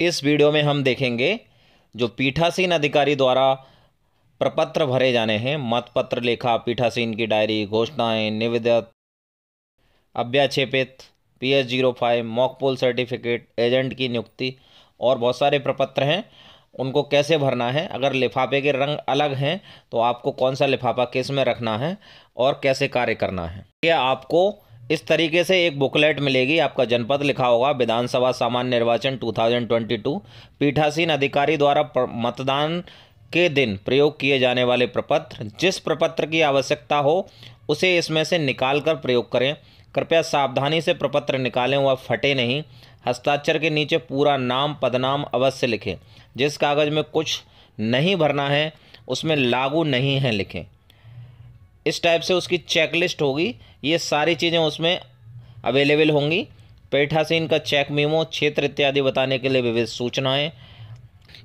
इस वीडियो में हम देखेंगे जो पीठासीन अधिकारी द्वारा प्रपत्र भरे जाने हैं मतपत्र लेखा पीठासीन की डायरी घोषणाएं निविदत अभ्याक्षेपित P S zero five mock poll certificate agent की नियुक्ति और बहुत सारे प्रपत्र हैं उनको कैसे भरना है अगर लिफाफे के रंग अलग हैं तो आपको कौन सा लिफाफा किस में रखना है और कैसे कार्य करना है यह आपको इस तरीके से एक बुकलेट मिलेगी आपका जनपद लिखा होगा विधानसभा सामान्य निर्वाचन 2022 पीठासीन अधिकारी द्वारा मतदान के दिन प्रयोग किए जाने वाले प्रपत्र जिस प्रपत्र की आवश्यकता हो उसे इसमें से निकाल कर प्रयोग करें कृपया सावधानी से प्रपत्र निकालें व फटे नहीं हस्ताक्षर के नीचे पूरा नाम पदनाम अवश्य लिखें जिस कागज़ में कुछ नहीं भरना है उसमें लागू नहीं है लिखें इस टाइप से उसकी चेकलिस्ट होगी ये सारी चीज़ें उसमें अवेलेबल होंगी से इनका चेक मीमो क्षेत्र इत्यादि बताने के लिए विविध सूचनाएँ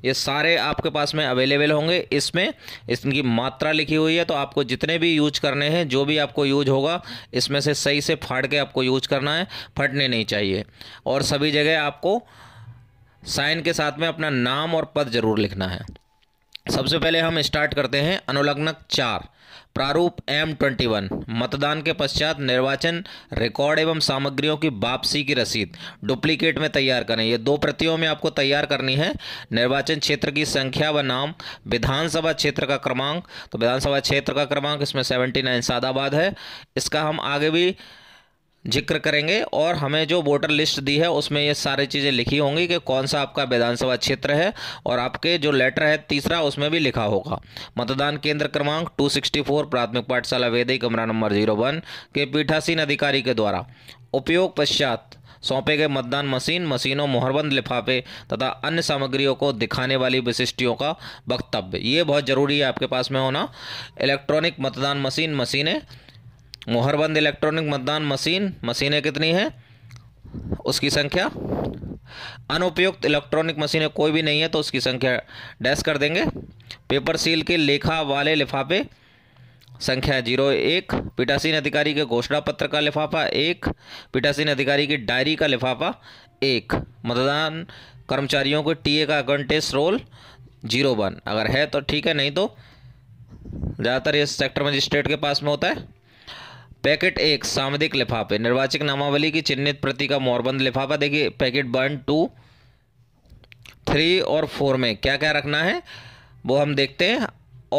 ये सारे आपके पास में अवेलेबल होंगे इसमें इसकी मात्रा लिखी हुई है तो आपको जितने भी यूज करने हैं जो भी आपको यूज होगा इसमें से सही से फाड़ के आपको यूज करना है फटने नहीं चाहिए और सभी जगह आपको साइन के साथ में अपना नाम और पद जरूर लिखना है सबसे पहले हम स्टार्ट करते हैं अनुलग्नक चार प्रारूप एम ट्वेंटी वन मतदान के पश्चात निर्वाचन रिकॉर्ड एवं सामग्रियों की वापसी की रसीद डुप्लीकेट में तैयार करें ये दो प्रतियों में आपको तैयार करनी है निर्वाचन क्षेत्र की संख्या व नाम विधानसभा क्षेत्र का क्रमांक तो विधानसभा क्षेत्र का क्रमांक इसमें सेवेंटी नाइन सादाबाद है इसका हम आगे भी जिक्र करेंगे और हमें जो वोटर लिस्ट दी है उसमें ये सारी चीज़ें लिखी होंगी कि कौन सा आपका विधानसभा क्षेत्र है और आपके जो लेटर है तीसरा उसमें भी लिखा होगा मतदान केंद्र क्रमांक 264 प्राथमिक पाठशाला वेदी कमरा नंबर जीरो वन के पीठासीन अधिकारी के द्वारा उपयोग पश्चात सौंपे गए मतदान मशीन मशीनों मोहरबंद लिफाफे तथा अन्य सामग्रियों को दिखाने वाली विशिष्टियों का वक्तव्य ये बहुत ज़रूरी है आपके पास में होना इलेक्ट्रॉनिक मतदान मशीन मशीनें मोहरबंद इलेक्ट्रॉनिक मतदान मशीन मशीनें कितनी हैं उसकी संख्या अनुपयुक्त इलेक्ट्रॉनिक मशीनें कोई भी नहीं है तो उसकी संख्या डैश कर देंगे पेपर सील के लेखा वाले लिफाफे संख्या जीरो एक पीटासीन अधिकारी के घोषणा पत्र का लिफाफा एक पीटासीन अधिकारी की डायरी का लिफाफा एक मतदान कर्मचारियों को टीए का कंटेस्ट रोल जीरो वन अगर है तो ठीक है नहीं तो ज़्यादातर ये सेक्टर मजिस्ट्रेट के पास में होता है पैकेट एक सामधिक लिफाफे निर्वाचक नामावली की चिन्हित प्रति का मोरबंद लिफाफा देखिए पैकेट वन टू थ्री और फोर में क्या क्या रखना है वो हम देखते हैं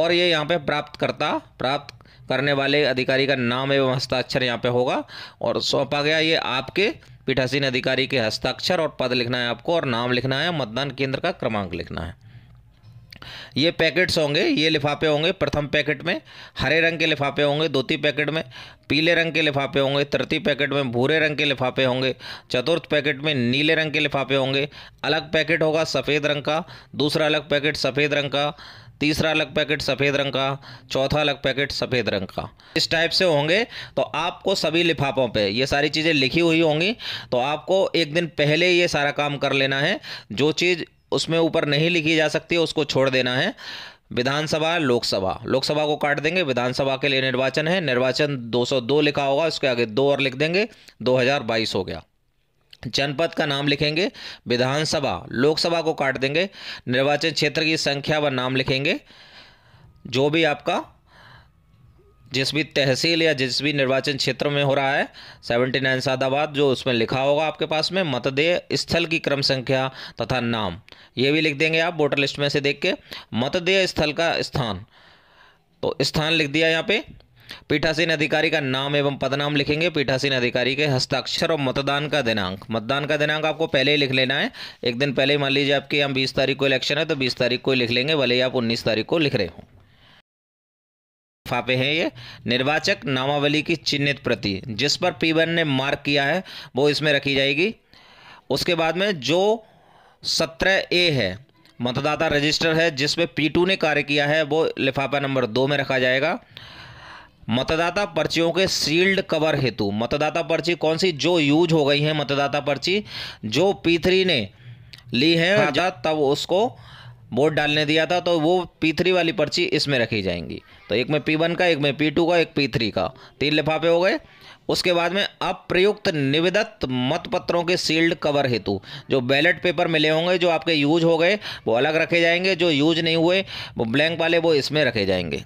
और ये यहाँ पे प्राप्त करता प्राप्त करने वाले अधिकारी का नाम एवं हस्ताक्षर यहाँ पे होगा और सौंपा गया ये आपके पीठासीन अधिकारी के हस्ताक्षर और पद लिखना है आपको और नाम लिखना है मतदान केंद्र का क्रमांक लिखना है ये पैकेट्स होंगे ये लिफाफे होंगे प्रथम पैकेट में हरे रंग के लिफाफे होंगे द्वितीय पैकेट में पीले रंग के लिफाफे होंगे तृतीय पैकेट में भूरे रंग के लिफाफे होंगे चतुर्थ पैकेट में नीले रंग के लिफाफे होंगे अलग पैकेट होगा सफ़ेद रंग का दूसरा अलग पैकेट सफ़ेद रंग का तीसरा अलग पैकेट सफ़ेद रंग का चौथा अलग पैकेट सफ़ेद रंग का इस टाइप से होंगे तो आपको सभी लिफाफों पे ये सारी चीज़ें लिखी हुई होंगी तो आपको एक दिन पहले ये सारा काम कर लेना है जो चीज़ उसमें ऊपर नहीं लिखी जा सकती उसको छोड़ देना है विधानसभा लोकसभा लोकसभा को काट देंगे विधानसभा के लिए निर्वाचन है निर्वाचन 202 लिखा होगा उसके आगे दो और लिख देंगे 2022 हो गया जनपद का नाम लिखेंगे विधानसभा लोकसभा को काट देंगे निर्वाचन क्षेत्र की संख्या व नाम लिखेंगे जो भी आपका जिस भी तहसील या जिस भी निर्वाचन क्षेत्र में हो रहा है सेवेंटी नाइन सादाबाद जो उसमें लिखा होगा आपके पास में मतदेय स्थल की क्रम संख्या तथा नाम ये भी लिख देंगे आप वोटर लिस्ट में से देख के मतदेय स्थल का स्थान तो स्थान लिख दिया यहाँ पे पीठासीन अधिकारी का नाम एवं पदनाम लिखेंगे पीठासीन अधिकारी के हस्ताक्षर और मतदान का दिनांक मतदान का दिनांक आपको पहले ही लिख लेना है एक दिन पहले ही मान लीजिए आपके यहाँ बीस तारीख को इलेक्शन है तो बीस तारीख को लिख लेंगे भले ही आप उन्नीस तारीख को लिख रहे हों लिफाफे हैं ये निर्वाचक नामावली की चिन्हित प्रति जिस पर पी वन ने मार्क किया है वो इसमें रखी जाएगी उसके बाद में जो सत्रह ए है मतदाता रजिस्टर है जिसमें पी टू ने कार्य किया है वो लिफाफा नंबर दो में रखा जाएगा मतदाता पर्चियों के सील्ड कवर हेतु मतदाता पर्ची कौन सी जो यूज हो गई है मतदाता पर्ची जो पी थ्री ने ली है हाँ, तब उसको वोट डालने दिया था तो वो पी थ्री वाली पर्ची इसमें रखी जाएंगी तो एक में पी वन का एक में पी टू का एक पी थ्री का तीन लिफाफे हो गए उसके बाद में अप्रयुक्त निविदत मतपत्रों के सील्ड कवर हेतु जो बैलेट पेपर मिले होंगे जो आपके यूज हो गए वो अलग रखे जाएंगे जो यूज नहीं हुए वो ब्लैंक वाले वो इसमें रखे जाएंगे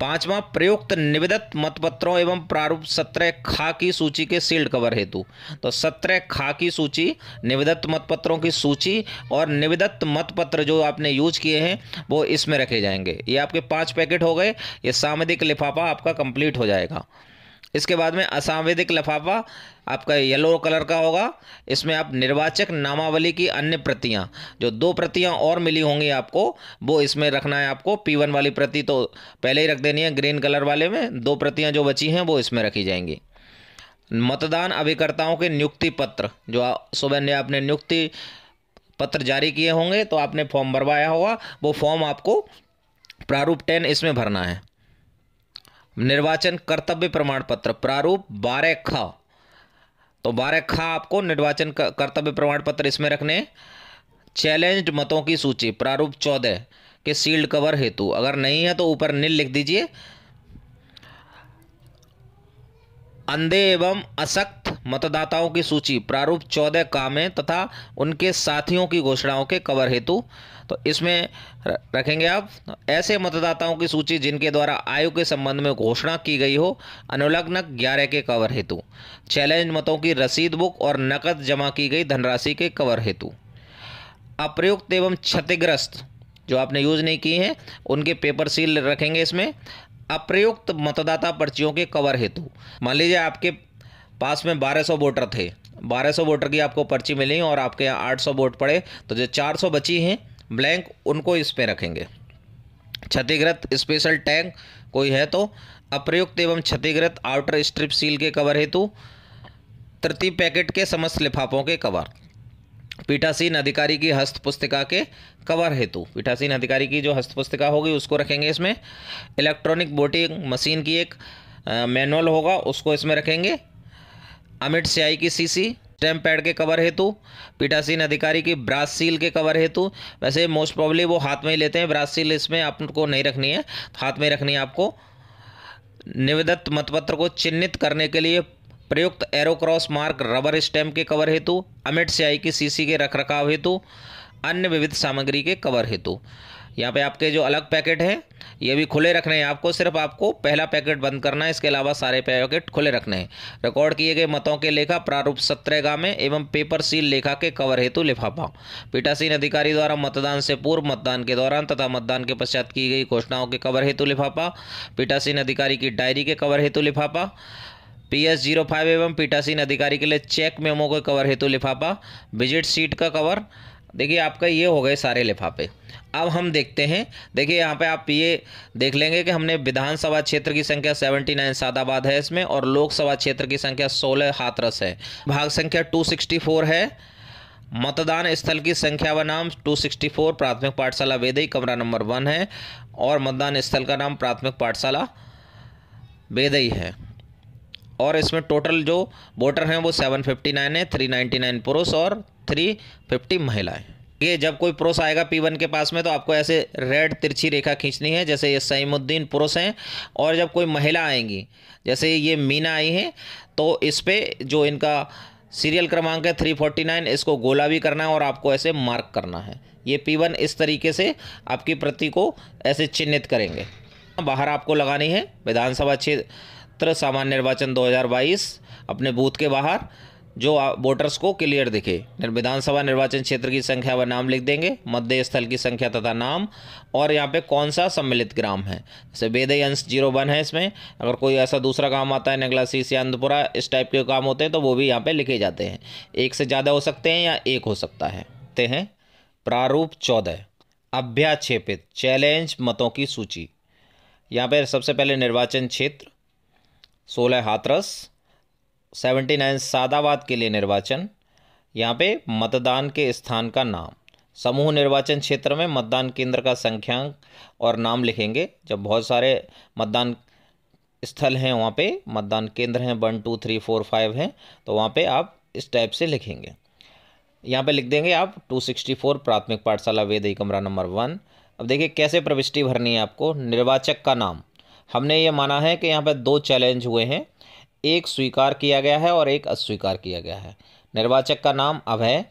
पांचवा प्रयुक्त निवेदित मतपत्रों एवं प्रारूप सत्रह खा की सूची के सील्ड कवर हेतु तो सत्रह खा की सूची निवेदित मतपत्रों की सूची और निवेदित मतपत्र जो आपने यूज किए हैं वो इसमें रखे जाएंगे ये आपके पांच पैकेट हो गए ये सामयिक लिफाफा आपका कंप्लीट हो जाएगा इसके बाद में असांवेदिक लफाफा आपका येलो कलर का होगा इसमें आप निर्वाचक नामावली की अन्य प्रतियां जो दो प्रतियां और मिली होंगी आपको वो इसमें रखना है आपको पी वन वाली प्रति तो पहले ही रख देनी है ग्रीन कलर वाले में दो प्रतियां जो बची हैं वो इसमें रखी जाएंगी मतदान अभिकर्ताओं के नियुक्ति पत्र जो सुबह ने आपने नियुक्ति पत्र जारी किए होंगे तो आपने फॉर्म भरवाया होगा वो फॉर्म आपको प्रारूप टेन इसमें भरना है निर्वाचन कर्तव्य प्रमाण पत्र प्रारूप बारह ख तो बारह खा आपको निर्वाचन कर्तव्य प्रमाण पत्र इसमें रखने चैलेंज्ड मतों की सूची प्रारूप चौदह के सील्ड कवर हेतु अगर नहीं है तो ऊपर नील लिख दीजिए अंधे एवं असक्त मतदाताओं की सूची प्रारूप चौदह कामें तथा उनके साथियों की घोषणाओं के कवर हेतु तो इसमें रखेंगे आप ऐसे मतदाताओं की सूची जिनके द्वारा आयु के संबंध में घोषणा की गई हो अनुलग्नक ग्यारह के कवर हेतु चैलेंज मतों की रसीद बुक और नकद जमा की गई धनराशि के कवर हेतु अप्रयुक्त एवं क्षतिग्रस्त जो आपने यूज़ नहीं की हैं उनके पेपर सील रखेंगे इसमें अप्रयुक्त मतदाता पर्चियों के कवर हेतु मान लीजिए आपके पास में 1200 वोटर थे 1200 वोटर की आपको पर्ची मिली और आपके यहाँ 800 वोट पड़े तो जो 400 बची हैं ब्लैंक उनको इसमें रखेंगे क्षतिग्रस्त स्पेशल टैंक कोई है तो अप्रयुक्त एवं क्षतिग्रत आउटर स्ट्रिप सील के कवर हेतु तृतीय पैकेट के समस्त लिफाफों के कवर पीठासीन अधिकारी की हस्त पुस्तिका के कवर हेतु पीठासीन अधिकारी की जो हस्त पुस्तिका होगी उसको रखेंगे इसमें इलेक्ट्रॉनिक वोटिंग मशीन की एक मैनुअल होगा उसको इसमें रखेंगे अमिट स्याही की सीसी स्टैम्प पैड के कवर हेतु पीठासीन अधिकारी की ब्रास सील के कवर हेतु वैसे मोस्ट प्रॉब्ली वो हाथ में ही लेते हैं ब्रास सील इसमें आपको नहीं रखनी है हाथ में रखनी है आपको निवेदित मतपत्र को चिन्हित करने के लिए प्रयुक्त एरोक्रॉस मार्क रबर स्टैम्प के कवर हेतु अमिट सियाई की सीसी के रखरखाव हेतु अन्य विविध सामग्री के कवर हेतु यहाँ पे आपके जो अलग पैकेट हैं ये भी खुले रखने हैं आपको सिर्फ आपको पहला पैकेट बंद करना है इसके अलावा सारे पैकेट खुले रखने हैं रिकॉर्ड किए गए मतों के लेखा प्रारूप सत्रहगा में एवं पेपर सील लेखा के कवर हेतु लिफाफा पीटासीन अधिकारी द्वारा मतदान से पूर्व मतदान के दौरान तथा मतदान के पश्चात की गई घोषणाओं के कवर हेतु लिफाफा पीटासीन अधिकारी की डायरी के कवर हेतु लिफाफा पी एस जीरो फाइव एवं पीटासीन अधिकारी के लिए चेक मेमो के कवर हेतु लिफाफा विजिट सीट का कवर देखिए आपका ये हो गए सारे लिफाफे अब हम देखते हैं देखिए यहाँ पे आप ये देख लेंगे कि हमने विधानसभा क्षेत्र की संख्या 79 सादाबाद है इसमें और लोकसभा क्षेत्र की संख्या 16 हाथरस है भाग संख्या 264 है मतदान स्थल की संख्या व नाम 264 प्राथमिक पाठशाला वेदई कमरा नंबर वन है और मतदान स्थल का नाम प्राथमिक पाठशाला वेदई है और इसमें टोटल जो वोटर हैं वो 759 है थ्री पुरुष और थ्री महिलाएँ ये जब कोई पुरुष आएगा पी वन के पास में तो आपको ऐसे रेड तिरछी रेखा खींचनी है जैसे ये सईमुद्दीन पुरुष हैं और जब कोई महिला आएंगी जैसे ये मीना आई हैं तो इस पर जो इनका सीरियल क्रमांक है थ्री फोर्टी नाइन इसको गोला भी करना है और आपको ऐसे मार्क करना है ये पी वन इस तरीके से आपकी प्रति को ऐसे चिन्हित करेंगे बाहर आपको लगानी है विधानसभा क्षेत्र सामान्य निर्वाचन बाईस अपने बूथ के बाहर जो वोटर्स को क्लियर दिखे विधानसभा निर्वाचन क्षेत्र की संख्या व नाम लिख देंगे मध्य स्थल की संख्या तथा नाम और यहाँ पे कौन सा सम्मिलित ग्राम है जैसे वेदय अंश जीरो वन है इसमें अगर कोई ऐसा दूसरा काम आता है नगला सी सी अंधपुरा इस टाइप के काम होते हैं तो वो भी यहाँ पर लिखे जाते हैं एक से ज़्यादा हो सकते हैं या एक हो सकता है ते हैं प्रारूप चौदह अभ्याक्षेपित चैलेंज मतों की सूची यहाँ पर सबसे पहले निर्वाचन क्षेत्र सोलह हाथरस सेवेंटी नाइन सादाबाद के लिए निर्वाचन यहाँ पे मतदान के स्थान का नाम समूह निर्वाचन क्षेत्र में मतदान केंद्र का संख्यांक और नाम लिखेंगे जब बहुत सारे मतदान स्थल हैं वहाँ पे मतदान केंद्र हैं one two three four five हैं तो वहाँ पे आप इस टाइप से लिखेंगे यहाँ पे लिख देंगे आप टू सिक्सटी फोर प्राथमिक पाठशाला वेदई कमरा नंबर वन अब देखिए कैसे प्रविष्टि भरनी है आपको निर्वाचक का नाम हमने ये माना है कि यहाँ पर दो चैलेंज हुए हैं एक स्वीकार किया गया है और एक अस्वीकार किया गया है निर्वाचक का नाम अभय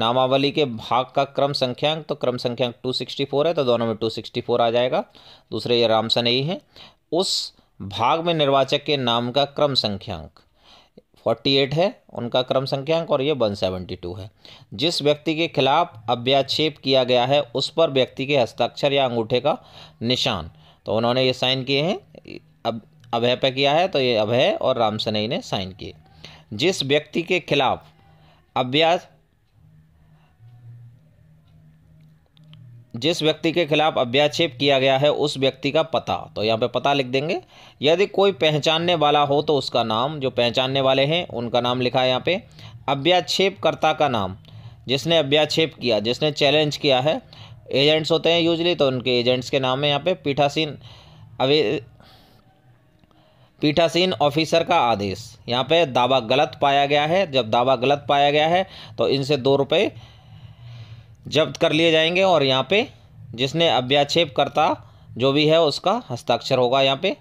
नामावली के भाग का क्रम संख्यांक तो क्रम संख्यांक 264 है तो दोनों में 264 आ जाएगा दूसरे ये रामसनई है उस भाग में निर्वाचक के नाम का क्रम संख्यांक 48 है उनका क्रम संख्यांक और ये 172 है जिस व्यक्ति के खिलाफ अभ्याक्षेप किया गया है उस पर व्यक्ति के हस्ताक्षर या अंगूठे का निशान तो उन्होंने ये साइन किए हैं अभय पर किया है तो ये अभय और राम सनई ने साइन किए जिस व्यक्ति के खिलाफ अभ्यास जिस व्यक्ति के खिलाफ अभ्याक्षेप किया गया है उस व्यक्ति का पता तो यहाँ पे पता लिख देंगे यदि कोई पहचानने वाला हो तो उसका नाम जो पहचानने वाले हैं उनका नाम लिखा है यहाँ पे अभ्याक्षेपकर्ता का नाम जिसने अभ्याक्षेप किया जिसने चैलेंज किया है एजेंट्स होते हैं यूजली तो उनके एजेंट्स के नाम है यहाँ पे पीठासीन पीठासीन ऑफिसर का आदेश यहाँ पे दावा गलत पाया गया है जब दावा गलत पाया गया है तो इनसे दो रुपये जब्त कर लिए जाएंगे और यहाँ पे जिसने अभ्याक्षेपकर्ता जो भी है उसका हस्ताक्षर होगा यहाँ पे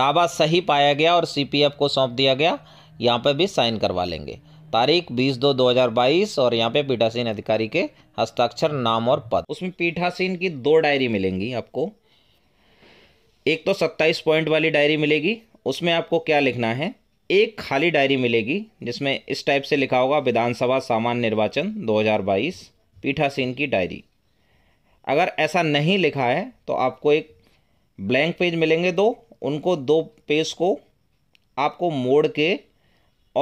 दावा सही पाया गया और सीपीएफ को सौंप दिया गया यहाँ पे भी साइन करवा लेंगे तारीख बीस दो बाईस और यहाँ पे पीठासीन अधिकारी के हस्ताक्षर नाम और पद उसमें पीठासीन की दो डायरी मिलेंगी आपको एक तो सत्ताईस पॉइंट वाली डायरी मिलेगी उसमें आपको क्या लिखना है एक खाली डायरी मिलेगी जिसमें इस टाइप से लिखा होगा विधानसभा सामान्य निर्वाचन 2022 पीठासीन की डायरी अगर ऐसा नहीं लिखा है तो आपको एक ब्लैंक पेज मिलेंगे दो उनको दो पेज को आपको मोड़ के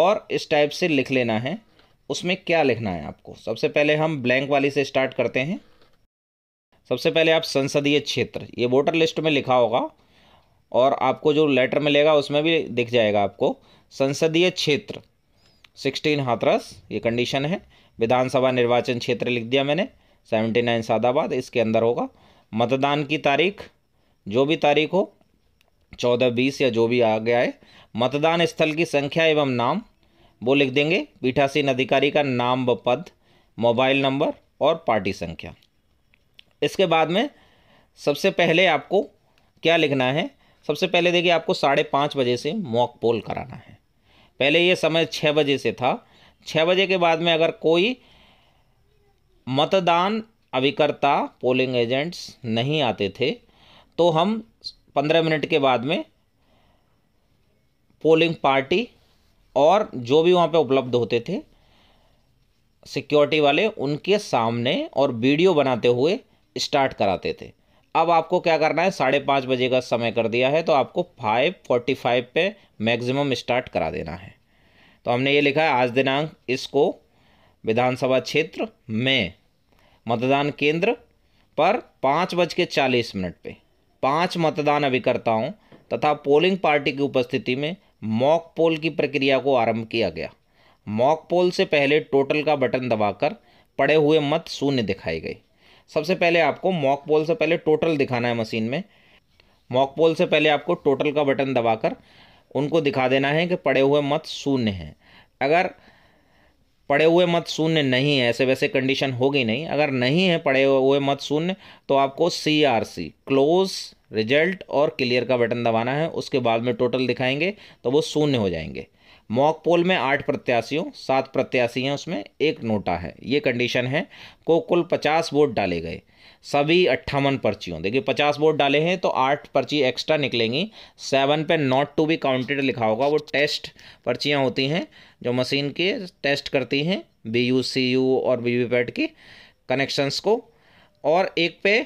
और इस टाइप से लिख लेना है उसमें क्या लिखना है आपको सबसे पहले हम ब्लैंक वाली से स्टार्ट करते हैं सबसे पहले आप संसदीय क्षेत्र ये वोटर लिस्ट में लिखा होगा और आपको जो लेटर मिलेगा उसमें भी दिख जाएगा आपको संसदीय क्षेत्र सिक्सटीन हाथरस ये कंडीशन है विधानसभा निर्वाचन क्षेत्र लिख दिया मैंने सेवेंटी नाइन सादाबाद इसके अंदर होगा मतदान की तारीख जो भी तारीख हो चौदह बीस या जो भी आ गया है मतदान स्थल की संख्या एवं नाम वो लिख देंगे पीठासीन अधिकारी का नाम व पद मोबाइल नंबर और पार्टी संख्या इसके बाद में सबसे पहले आपको क्या लिखना है सबसे पहले देखिए आपको साढ़े पाँच बजे से मॉक पोल कराना है पहले ये समय छः बजे से था छः बजे के बाद में अगर कोई मतदान अभिकर्ता पोलिंग एजेंट्स नहीं आते थे तो हम पंद्रह मिनट के बाद में पोलिंग पार्टी और जो भी वहाँ पे उपलब्ध होते थे सिक्योरिटी वाले उनके सामने और वीडियो बनाते हुए स्टार्ट कराते थे अब आपको क्या करना है साढ़े पाँच बजे का समय कर दिया है तो आपको फाइव फोर्टी फाइव पर मैगजिमम स्टार्ट करा देना है तो हमने ये लिखा है आज दिनांक इसको विधानसभा क्षेत्र में मतदान केंद्र पर पाँच बज के चालीस मिनट पर पाँच मतदान अभिकर्ताओं तथा पोलिंग पार्टी की उपस्थिति में मॉक पोल की प्रक्रिया को आरंभ किया गया मॉक पोल से पहले टोटल का बटन दबाकर पड़े हुए मत शून्य दिखाए गए सबसे पहले आपको मॉक पोल से पहले टोटल दिखाना है मशीन में मॉक पोल से पहले आपको टोटल का बटन दबाकर उनको दिखा देना है कि पड़े हुए मत शून्य हैं अगर पड़े हुए मत शून्य नहीं है ऐसे वैसे कंडीशन होगी नहीं अगर नहीं है पड़े हुए मत शून्य तो आपको C R C close result और क्लियर का बटन दबाना है उसके बाद में टोटल दिखाएंगे तो वो शून्य हो जाएंगे मॉक पोल में आठ प्रत्याशियों सात प्रत्याशी हैं उसमें एक नोटा है ये कंडीशन है को कुल पचास वोट डाले गए सभी अट्ठावन पर्चियों देखिए पचास वोट डाले हैं तो आठ पर्ची एक्स्ट्रा निकलेंगी सेवन पे नॉट टू बी काउंटेड लिखा होगा वो टेस्ट पर्चियाँ होती हैं जो मशीन के टेस्ट करती हैं बी यू सी यू और वी वी पैट की कनेक्शंस को और एक पे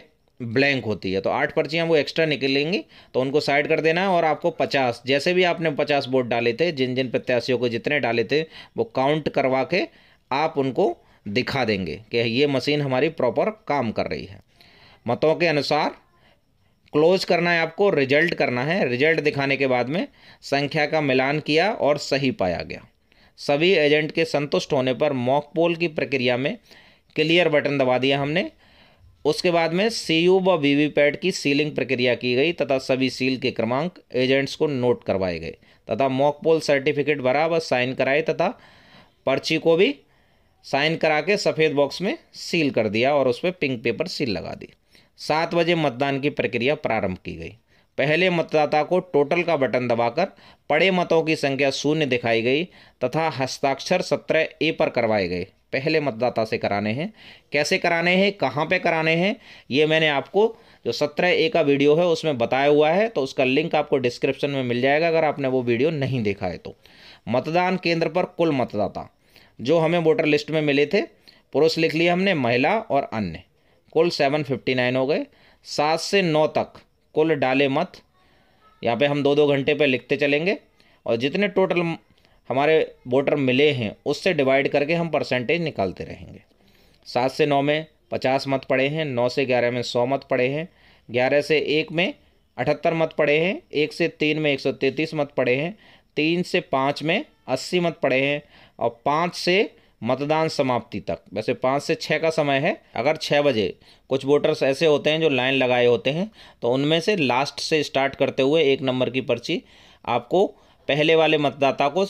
ब्लैंक होती है तो आठ पर्चियाँ वो एक्स्ट्रा निकलेंगी तो उनको साइड कर देना है और आपको पचास जैसे भी आपने पचास वोट डाले थे जिन जिन प्रत्याशियों को जितने डाले थे वो काउंट करवा के आप उनको दिखा देंगे कि ये मशीन हमारी प्रॉपर काम कर रही है मतों के अनुसार क्लोज करना है आपको रिजल्ट करना है रिजल्ट दिखाने के बाद में संख्या का मिलान किया और सही पाया गया सभी एजेंट के संतुष्ट होने पर मॉक पोल की प्रक्रिया में क्लियर बटन दबा दिया हमने उसके बाद में सीयू व वीवीपैट की सीलिंग प्रक्रिया की गई तथा सभी सील के क्रमांक एजेंट्स को नोट करवाए गए तथा मॉक पोल सर्टिफिकेट भरा व साइन कराए तथा पर्ची को भी साइन करा के सफ़ेद बॉक्स में सील कर दिया और उस पर पिंक पेपर सील लगा दी सात बजे मतदान की प्रक्रिया प्रारंभ की गई पहले मतदाता को टोटल का बटन दबाकर पड़े मतों की संख्या शून्य दिखाई गई तथा हस्ताक्षर सत्रह ए पर करवाए गए पहले मतदाता से कराने हैं कैसे कराने हैं कहाँ पे कराने हैं ये मैंने आपको जो सत्रह ए का वीडियो है उसमें बताया हुआ है तो उसका लिंक आपको डिस्क्रिप्शन में मिल जाएगा अगर आपने वो वीडियो नहीं देखा है तो मतदान केंद्र पर कुल मतदाता जो हमें वोटर लिस्ट में मिले थे पुरुष लिख लिए हमने महिला और अन्य कुल सेवन फिफ्टी नाइन हो गए सात से नौ तक कुल डाले मत यहाँ पे हम दो दो घंटे पे लिखते चलेंगे और जितने टोटल हमारे वोटर मिले हैं उससे डिवाइड करके हम परसेंटेज निकालते रहेंगे सात से नौ में पचास मत पड़े हैं नौ से ग्यारह में सौ मत पड़े हैं ग्यारह से एक में अठहत्तर मत पड़े हैं एक से तीन में एक सौ तैंतीस मत पड़े हैं तीन से पाँच में अस्सी मत पड़े हैं और पाँच से मतदान समाप्ति तक वैसे पाँच से छः का समय है अगर छः बजे कुछ वोटर्स ऐसे होते हैं जो लाइन लगाए होते हैं तो उनमें से लास्ट से स्टार्ट करते हुए एक नंबर की पर्ची आपको पहले वाले मतदाता को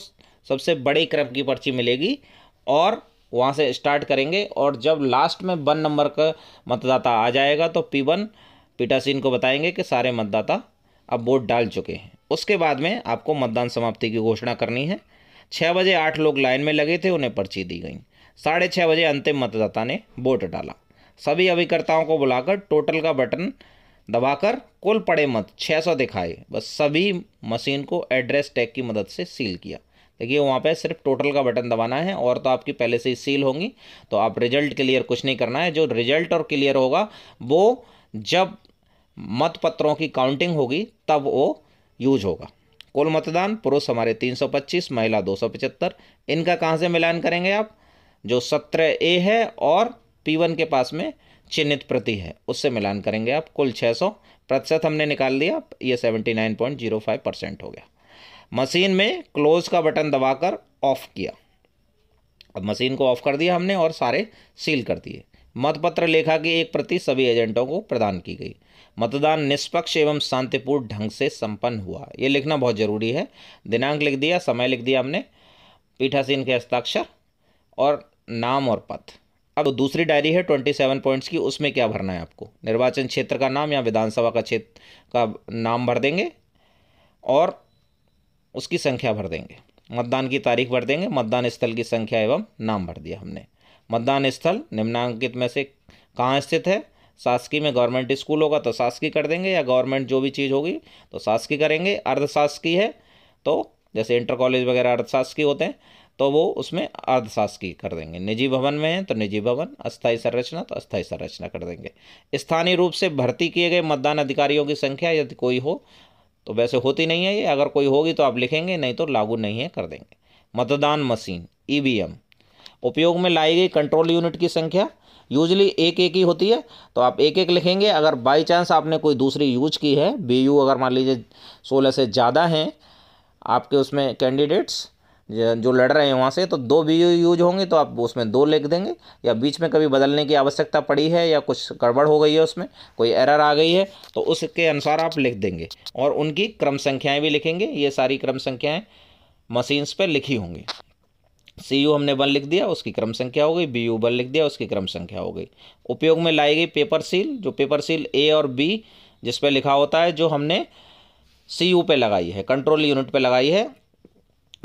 सबसे बड़े क्रम की पर्ची मिलेगी और वहाँ से स्टार्ट करेंगे और जब लास्ट में वन नंबर का मतदाता आ जाएगा तो पी वन पीटासीन को बताएंगे कि सारे मतदाता अब वोट डाल चुके हैं उसके बाद में आपको मतदान समाप्ति की घोषणा करनी है छः बजे आठ लोग लाइन में लगे थे उन्हें पर्ची दी गई साढ़े छः बजे अंतिम मतदाता ने वोट डाला सभी अभिकर्ताओं को बुलाकर टोटल का बटन दबाकर कुल पड़े मत 600 दिखाए बस सभी मशीन को एड्रेस टैग की मदद से सील किया देखिए वहाँ पे सिर्फ टोटल का बटन दबाना है और तो आपकी पहले से ही सील होंगी तो आप रिजल्ट क्लियर कुछ नहीं करना है जो रिजल्ट और क्लियर होगा वो जब मतपत्रों की काउंटिंग होगी तब वो यूज होगा कुल मतदान पुरुष हमारे 325 महिला 275 इनका कहाँ से मिलान करेंगे आप जो सत्रह ए है और पी वन के पास में चिन्हित प्रति है उससे मिलान करेंगे आप कुल छः प्रतिशत हमने निकाल दिया ये सेवेंटी परसेंट हो गया मशीन में क्लोज़ का बटन दबाकर ऑफ़ किया अब मशीन को ऑफ़ कर दिया हमने और सारे सील कर दिए मतपत्र लेखा की एक प्रति सभी एजेंटों को प्रदान की गई मतदान निष्पक्ष एवं शांतिपूर्ण ढंग से संपन्न हुआ ये लिखना बहुत ज़रूरी है दिनांक लिख दिया समय लिख दिया हमने पीठासीन के हस्ताक्षर और नाम और पथ अब दूसरी डायरी है ट्वेंटी सेवन पॉइंट्स की उसमें क्या भरना है आपको निर्वाचन क्षेत्र का नाम या विधानसभा का क्षेत्र का नाम भर देंगे और उसकी संख्या भर देंगे मतदान की तारीख भर देंगे मतदान स्थल की संख्या एवं नाम भर दिया हमने मतदान स्थल निम्नांकित में से कहाँ स्थित है शासकीय में गवर्नमेंट स्कूल होगा तो शासकीय कर देंगे या गवर्नमेंट जो भी चीज़ होगी तो शासकीय करेंगे अर्धशासकीय है तो जैसे इंटर कॉलेज वगैरह अर्धशासकीय होते हैं तो वो उसमें अर्धशासकीय कर देंगे निजी भवन में है तो निजी भवन अस्थायी संरचना तो अस्थायी संरचना कर देंगे स्थानीय रूप से भर्ती किए गए मतदान अधिकारियों की संख्या यदि कोई हो तो वैसे होती नहीं है ये अगर कोई होगी तो आप लिखेंगे नहीं तो लागू नहीं है कर देंगे मतदान मशीन ई e उपयोग में लाई गई कंट्रोल यूनिट की संख्या यूजली एक एक ही होती है तो आप एक एक लिखेंगे अगर बाई चांस आपने कोई दूसरी यूज की है बी यू अगर मान लीजिए सोलह से ज़्यादा हैं आपके उसमें कैंडिडेट्स जो लड़ रहे हैं वहाँ से तो दो बी यूज होंगे तो आप उसमें दो लिख देंगे या बीच में कभी बदलने की आवश्यकता पड़ी है या कुछ गड़बड़ हो गई है उसमें कोई एरर आ गई है तो उसके अनुसार आप लिख देंगे और उनकी क्रम संख्याएं भी लिखेंगे ये सारी क्रम संख्याएं मशीन्स पर लिखी होंगी सी यू हमने वन लिख दिया उसकी क्रम संख्या हो गई बी यू वन लिख दिया उसकी क्रम संख्या हो गई उपयोग में लाई गई पेपर सील जो पेपर सील ए और बी जिस पर लिखा होता है जो हमने सी यू पे लगाई है कंट्रोल यूनिट पे लगाई है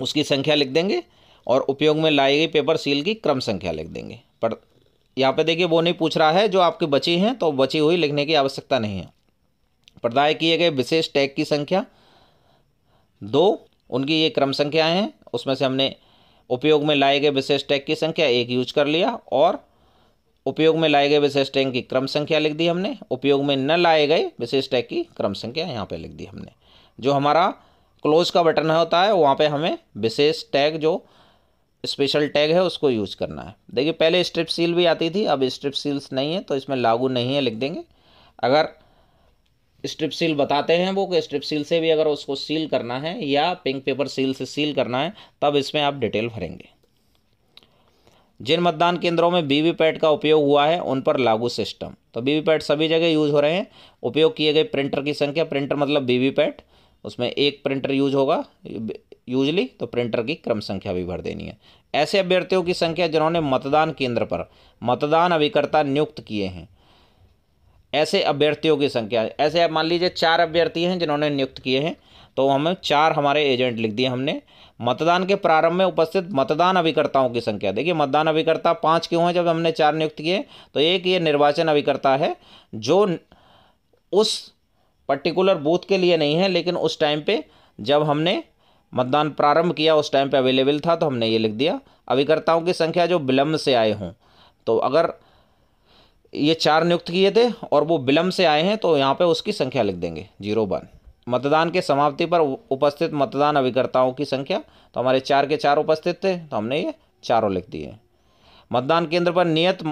उसकी संख्या लिख देंगे और उपयोग में लाई गई पेपर सील की क्रम संख्या लिख देंगे पर यहाँ पे देखिए वो नहीं पूछ रहा है जो आपकी बची हैं तो बची हुई लिखने की आवश्यकता नहीं है प्रदाय किए गए विशेष टैग की संख्या दो उनकी ये क्रम संख्याएँ हैं उसमें से हमने उपयोग में लाए गए विशेष टैग की संख्या एक यूज कर लिया और उपयोग में लाए गए विशेष टैग की क्रम संख्या लिख दी हमने उपयोग में न लाए गए विशेष टैग की क्रम संख्या यहाँ पे लिख दी हमने जो हमारा क्लोज का बटन होता है वहाँ पे हमें विशेष टैग जो स्पेशल टैग है उसको यूज करना है देखिए पहले स्ट्रिप सील भी आती थी अब स्ट्रिप सील्स नहीं है तो इसमें लागू नहीं है लिख देंगे अगर स्ट्रिप सील बताते हैं वो कि स्ट्रिप सील से भी अगर उसको सील करना है या पिंक पेपर सील से सील करना है तब इसमें आप डिटेल भरेंगे जिन मतदान केंद्रों में वीवीपैट का उपयोग हुआ है उन पर लागू सिस्टम तो वीवीपैट सभी जगह यूज हो रहे हैं उपयोग किए गए प्रिंटर की संख्या प्रिंटर मतलब वीवीपैट उसमें एक प्रिंटर यूज होगा यूजली तो प्रिंटर की क्रम संख्या भी भर देनी है ऐसे अभ्यर्थियों की संख्या जिन्होंने मतदान केंद्र पर मतदान अभिकर्ता नियुक्त किए हैं ऐसे अभ्यर्थियों की संख्या ऐसे आप मान लीजिए चार अभ्यर्थी हैं जिन्होंने नियुक्त किए हैं तो हमें चार हमारे एजेंट लिख दिए हमने मतदान के प्रारंभ में उपस्थित मतदान अभिकर्ताओं की संख्या देखिए मतदान अभिकर्ता पाँच क्यों हैं जब हमने चार नियुक्त किए तो एक ये निर्वाचन अभिकर्ता है जो उस पर्टिकुलर बूथ के लिए नहीं है लेकिन उस टाइम पे जब हमने मतदान प्रारंभ किया उस टाइम पे अवेलेबल था तो हमने ये लिख दिया अभिकर्ताओं की संख्या जो विलम्ब से आए हों तो अगर ये चार नियुक्त किए थे और वो विलम्ब से आए हैं तो यहाँ पर उसकी संख्या लिख देंगे जीरो वन मतदान के समाप्ति पर उपस्थित मतदान अभिकर्ताओं की संख्या तो हमारे चार के चार उपस्थित थे तो हमने ये चारों लिख दिए मतदान केंद्र पर नियत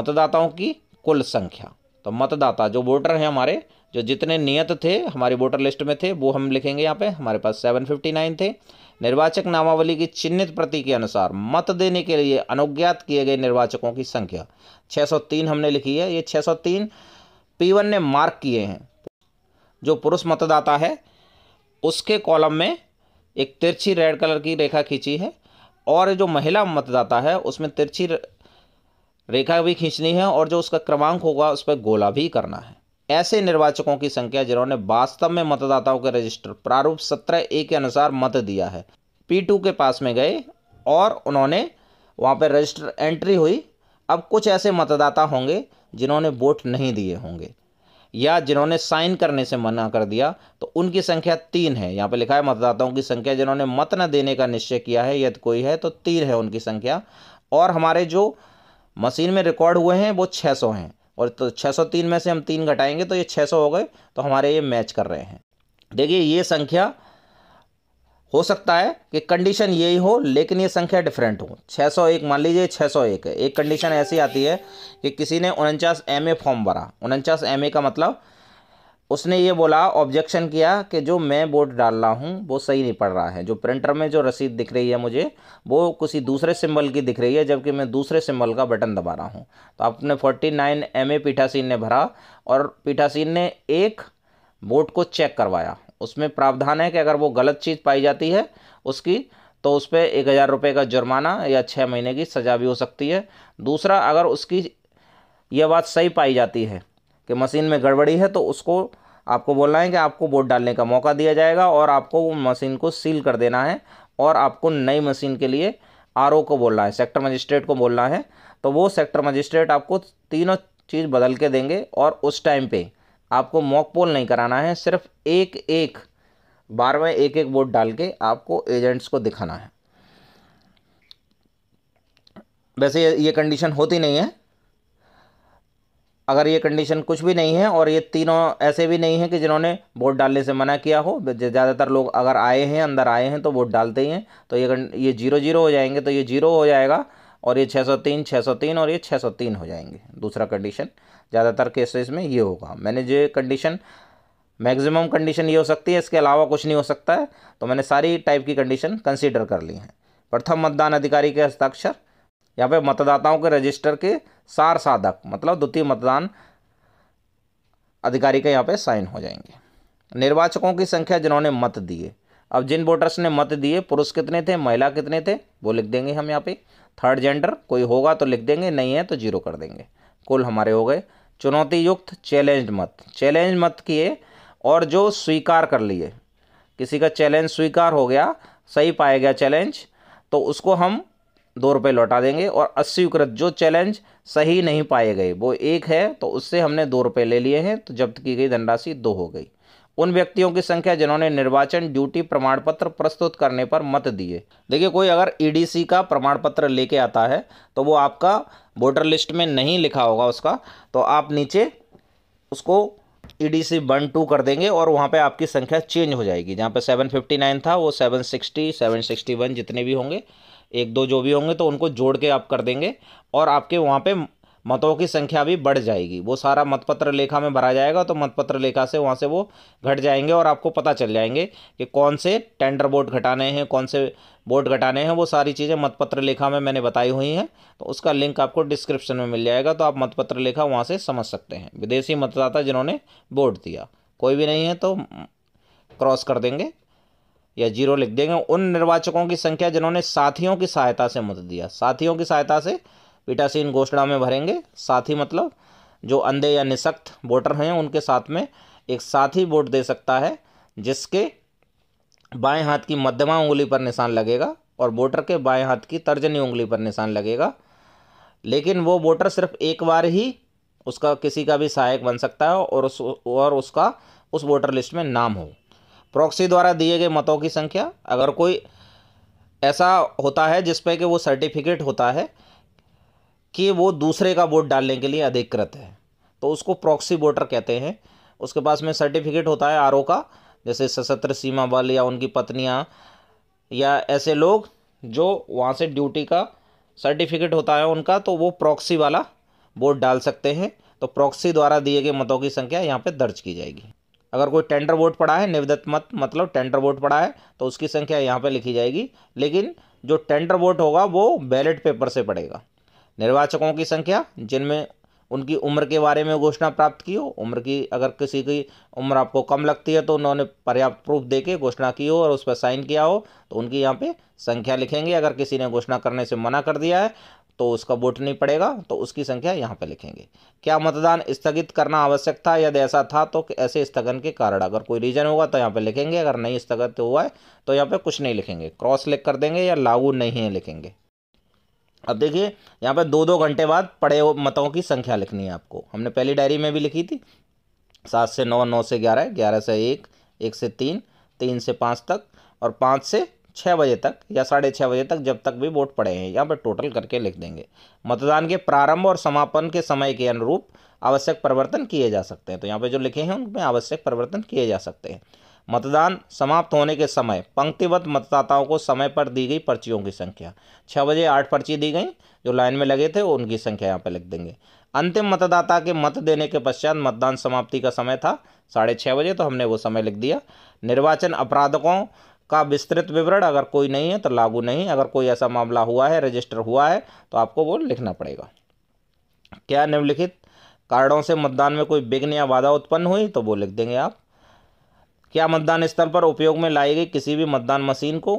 मतदाताओं की कुल संख्या तो मतदाता जो वोटर हैं हमारे जो जितने नियत थे हमारी वोटर लिस्ट में थे वो हम लिखेंगे यहाँ पे हमारे पास 759 थे निर्वाचक नामावली की चिन्हित प्रति के अनुसार मत देने के लिए अनुज्ञात किए गए निर्वाचकों की संख्या 603 हमने लिखी है ये 603 पी1 ने मार्क किए हैं जो पुरुष मतदाता है उसके कॉलम में एक तिरछी रेड कलर की रेखा खींची है और जो महिला मतदाता है उसमें तिरछी रेखा भी खींचनी है और जो उसका क्रमांक होगा उस पर गोला भी करना है ऐसे निर्वाचकों की संख्या जिन्होंने वास्तव में मतदाताओं के रजिस्टर प्रारूप सत्रह ए के अनुसार मत दिया है पी टू के पास में गए और उन्होंने वहाँ पर रजिस्टर एंट्री हुई अब कुछ ऐसे मतदाता होंगे जिन्होंने वोट नहीं दिए होंगे या जिन्होंने साइन करने से मना कर दिया तो उनकी संख्या तीन है यहाँ पे लिखा है मतदाताओं की संख्या जिन्होंने मत न देने का निश्चय किया है यदि कोई है तो तीन है उनकी संख्या और हमारे जो मशीन में रिकॉर्ड हुए हैं वो छः सौ हैं और तो छः सौ तीन में से हम तीन घटाएंगे तो ये छः सौ हो गए तो हमारे ये मैच कर रहे हैं देखिए ये संख्या हो सकता है कि कंडीशन यही हो लेकिन ये संख्या डिफरेंट हो 601 मान लीजिए 601 है एक कंडीशन ऐसी आती है कि किसी ने उनचास एम ए फॉर्म भरा उनचास एम ए का मतलब उसने ये बोला ऑब्जेक्शन किया कि जो मैं बोर्ड डाल रहा हूँ वो सही नहीं पड़ रहा है जो प्रिंटर में जो रसीद दिख रही है मुझे वो किसी दूसरे सिंबल की दिख रही है जबकि मैं दूसरे सिंबल का बटन दबा रहा हूँ तो आपने फोर्टी नाइन एम ए पीठासीन ने भरा और पीठासीन ने एक बोर्ड को चेक करवाया उसमें प्रावधान है कि अगर वो गलत चीज़ पाई जाती है उसकी तो उस पर एक हज़ार रुपये का जुर्माना या छः महीने की सज़ा भी हो सकती है दूसरा अगर उसकी यह बात सही पाई जाती है कि मशीन में गड़बड़ी है तो उसको आपको बोलना है कि आपको वोट डालने का मौका दिया जाएगा और आपको वो मशीन को सील कर देना है और आपको नई मशीन के लिए आर को बोलना है सेक्टर मजिस्ट्रेट को बोलना है तो वो सेक्टर मजिस्ट्रेट आपको तीनों चीज़ बदल के देंगे और उस टाइम पे आपको मॉक पोल नहीं कराना है सिर्फ एक एक बार में एक एक वोट डाल के आपको एजेंट्स को दिखाना है वैसे ये कंडीशन होती नहीं है अगर ये कंडीशन कुछ भी नहीं है और ये तीनों ऐसे भी नहीं हैं कि जिन्होंने वोट डालने से मना किया हो ज़्यादातर लोग अगर आए हैं अंदर आए हैं तो वोट डालते ही हैं तो ये ये जीरो जीरो हो जाएंगे तो ये जीरो हो जाएगा और ये 603 603 और ये 603 हो जाएंगे दूसरा कंडीशन ज़्यादातर केसेस में ये होगा मैंने जो कंडीशन मैक्सिमम कंडीशन ये हो सकती है इसके अलावा कुछ नहीं हो सकता है तो मैंने सारी टाइप की कंडीशन कंसिडर कर ली हैं प्रथम मतदान अधिकारी के हस्ताक्षर यहाँ पे मतदाताओं के रजिस्टर के सार साधक मतलब द्वितीय मतदान अधिकारी के यहाँ पे साइन हो जाएंगे निर्वाचकों की संख्या जिन्होंने मत दिए अब जिन वोटर्स ने मत दिए पुरुष कितने थे महिला कितने थे वो लिख देंगे हम यहाँ पे थर्ड जेंडर कोई होगा तो लिख देंगे नहीं है तो जीरो कर देंगे कुल हमारे हो गए चुनौती युक्त चैलेंज मत चैलेंज मत किए और जो स्वीकार कर लिए किसी का चैलेंज स्वीकार हो गया सही पाया गया चैलेंज तो उसको हम दो रुपये लौटा देंगे और अस्सी उकरत जो चैलेंज सही नहीं पाए गए वो एक है तो उससे हमने दो रुपये ले लिए हैं तो जब्त की गई धनराशि दो हो गई उन व्यक्तियों की संख्या जिन्होंने निर्वाचन ड्यूटी प्रमाण पत्र प्रस्तुत करने पर मत दिए देखिए कोई अगर ईडीसी e का प्रमाण पत्र लेके आता है तो वो आपका वोटर लिस्ट में नहीं लिखा होगा उसका तो आप नीचे उसको E D C one two कर देंगे और वहाँ पे आपकी संख्या चेंज हो जाएगी जहाँ पे सेवन फिफ्टी नाइन था वो seven sixty seven sixty one जितने भी होंगे एक दो जो भी होंगे तो उनको जोड़ के आप कर देंगे और आपके वहाँ पे मतों की संख्या भी बढ़ जाएगी वो सारा मतपत्र लेखा में भरा जाएगा तो मतपत्र लेखा से वहाँ से वो घट जाएंगे और आपको पता चल जाएंगे कि कौन से टेंडर बोर्ड घटाने हैं कौन से बोर्ड घटाने हैं वो सारी चीज़ें मतपत्र लेखा में मैंने बताई हुई हैं तो उसका लिंक आपको डिस्क्रिप्शन में मिल जाएगा तो आप मतपत्र लेखा वहाँ से समझ सकते हैं विदेशी मतदाता जिन्होंने वोट दिया कोई भी नहीं है तो क्रॉस कर देंगे या जीरो लिख देंगे उन निर्वाचकों की संख्या जिन्होंने साथियों की सहायता से मत दिया साथियों की सहायता से पीटासीन घोषणा में भरेंगे साथी मतलब जो अंधे या निशक्त वोटर हैं उनके साथ में एक साथी वोट दे सकता है जिसके बाएं हाथ की मध्यमा उंगली पर निशान लगेगा और वोटर के बाएं हाथ की तर्जनी उंगली पर निशान लगेगा लेकिन वो वोटर सिर्फ एक बार ही उसका किसी का भी सहायक बन सकता है और उस और उसका उस वोटर लिस्ट में नाम हो प्रॉक्सी द्वारा दिए गए मतों की संख्या अगर कोई ऐसा होता है जिस पर कि वो सर्टिफिकेट होता है कि वो दूसरे का वोट डालने के लिए अधिकृत है तो उसको प्रॉक्सी वोटर कहते हैं उसके पास में सर्टिफिकेट होता है आर का जैसे सशस्त्र सीमा बल या उनकी पत्नियाँ या ऐसे लोग जो वहाँ से ड्यूटी का सर्टिफिकेट होता है उनका तो वो प्रॉक्सी वाला वोट डाल सकते हैं तो प्रॉक्सी द्वारा दिए गए मतों की संख्या यहाँ पे दर्ज की जाएगी अगर कोई टेंडर वोट पड़ा है निवदत मत मतलब टेंडर वोट पड़ा है तो उसकी संख्या यहाँ पर लिखी जाएगी लेकिन जो टेंडर वोट होगा वो बैलेट पेपर से पड़ेगा निर्वाचकों की संख्या जिनमें उनकी उम्र के बारे में घोषणा प्राप्त की हो उम्र की अगर किसी की उम्र आपको कम लगती है तो उन्होंने पर्याप्त प्रूफ दे के घोषणा की हो और उस पर साइन किया हो तो उनकी यहाँ पे संख्या लिखेंगे अगर किसी ने घोषणा करने से मना कर दिया है तो उसका वोट नहीं पड़ेगा तो उसकी संख्या यहाँ पर लिखेंगे क्या मतदान स्थगित करना आवश्यक था यदि ऐसा था तो ऐसे स्थगन के कारण अगर कोई रीजन होगा तो यहाँ पर लिखेंगे अगर नहीं स्थगित हुआ है तो यहाँ पर कुछ नहीं लिखेंगे क्रॉस लिख कर देंगे या लागू नहीं है लिखेंगे अब देखिए यहाँ पर दो दो घंटे बाद पड़े मतों की संख्या लिखनी है आपको हमने पहली डायरी में भी लिखी थी सात से नौ नौ से ग्यारह ग्यारह से एक एक से तीन तीन से पाँच तक और पाँच से छः बजे तक या साढ़े छः बजे तक जब तक भी वोट पड़े हैं यहाँ पर टोटल करके लिख देंगे मतदान के प्रारंभ और समापन के समय के अनुरूप आवश्यक परिवर्तन किए जा सकते हैं तो यहाँ पर जो लिखे हैं उनमें आवश्यक परिवर्तन किए जा सकते हैं मतदान समाप्त होने के समय पंक्तिबद्ध मतदाताओं को समय पर दी गई पर्चियों की संख्या छः बजे आठ पर्ची दी गई जो लाइन में लगे थे उनकी संख्या यहाँ पर लिख देंगे अंतिम मतदाता के मत देने के पश्चात मतदान समाप्ति का समय था साढ़े छः बजे तो हमने वो समय लिख दिया निर्वाचन अपराधकों का विस्तृत विवरण अगर कोई नहीं है तो लागू नहीं अगर कोई ऐसा मामला हुआ है रजिस्टर हुआ है तो आपको वो लिखना पड़ेगा क्या निम्नलिखित कारणों से मतदान में कोई विघ्न या बाधा उत्पन्न हुई तो वो लिख देंगे आप क्या मतदान स्थल पर उपयोग में लाई गई किसी भी मतदान मशीन को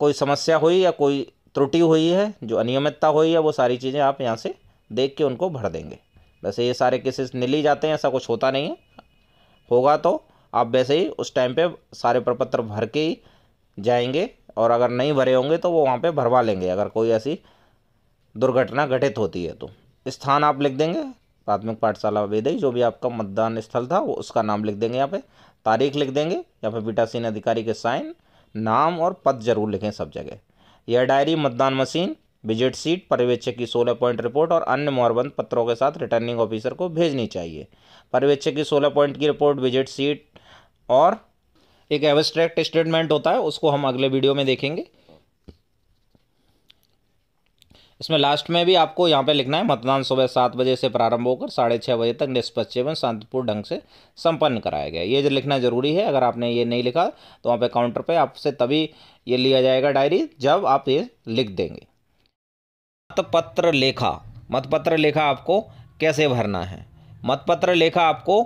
कोई समस्या हुई या कोई त्रुटि हुई है जो अनियमितता हुई है वो सारी चीज़ें आप यहाँ से देख के उनको भर देंगे वैसे ये सारे केसेस निली जाते हैं ऐसा कुछ होता नहीं है होगा तो आप वैसे ही उस टाइम पे सारे प्रपत्र भर के ही जाएंगे और अगर नहीं भरे होंगे तो वो वहाँ पे भरवा लेंगे अगर कोई ऐसी दुर्घटना घटित होती है तो स्थान आप लिख देंगे प्राथमिक पाठशाला वेदई जो भी आपका मतदान स्थल था वो उसका नाम लिख देंगे यहाँ पे तारीख लिख देंगे या फिर पीठासीन अधिकारी के साइन नाम और पद जरूर लिखें सब जगह यह डायरी मतदान मशीन विजिट सीट पर्यवेक्षक की सोलह पॉइंट रिपोर्ट और अन्य मोहरबंद पत्रों के साथ रिटर्निंग ऑफिसर को भेजनी चाहिए पर्यवेक्षक की सोलह पॉइंट की रिपोर्ट विजिट सीट और एक एवस्ट्रैक्ट स्टेटमेंट होता है उसको हम अगले वीडियो में देखेंगे इसमें लास्ट में भी आपको यहाँ पे लिखना है मतदान सुबह सात बजे से प्रारंभ होकर साढ़े छः बजे तक निष्पक्ष एवं शांतिपूर्ण ढंग से संपन्न कराया गया ये जो लिखना जरूरी है अगर आपने ये नहीं लिखा तो वहाँ पे काउंटर पे आपसे तभी ये लिया जाएगा डायरी जब आप ये लिख देंगे मतपत्र लेखा मतपत्र लेखा आपको कैसे भरना है मतपत्र लेखा आपको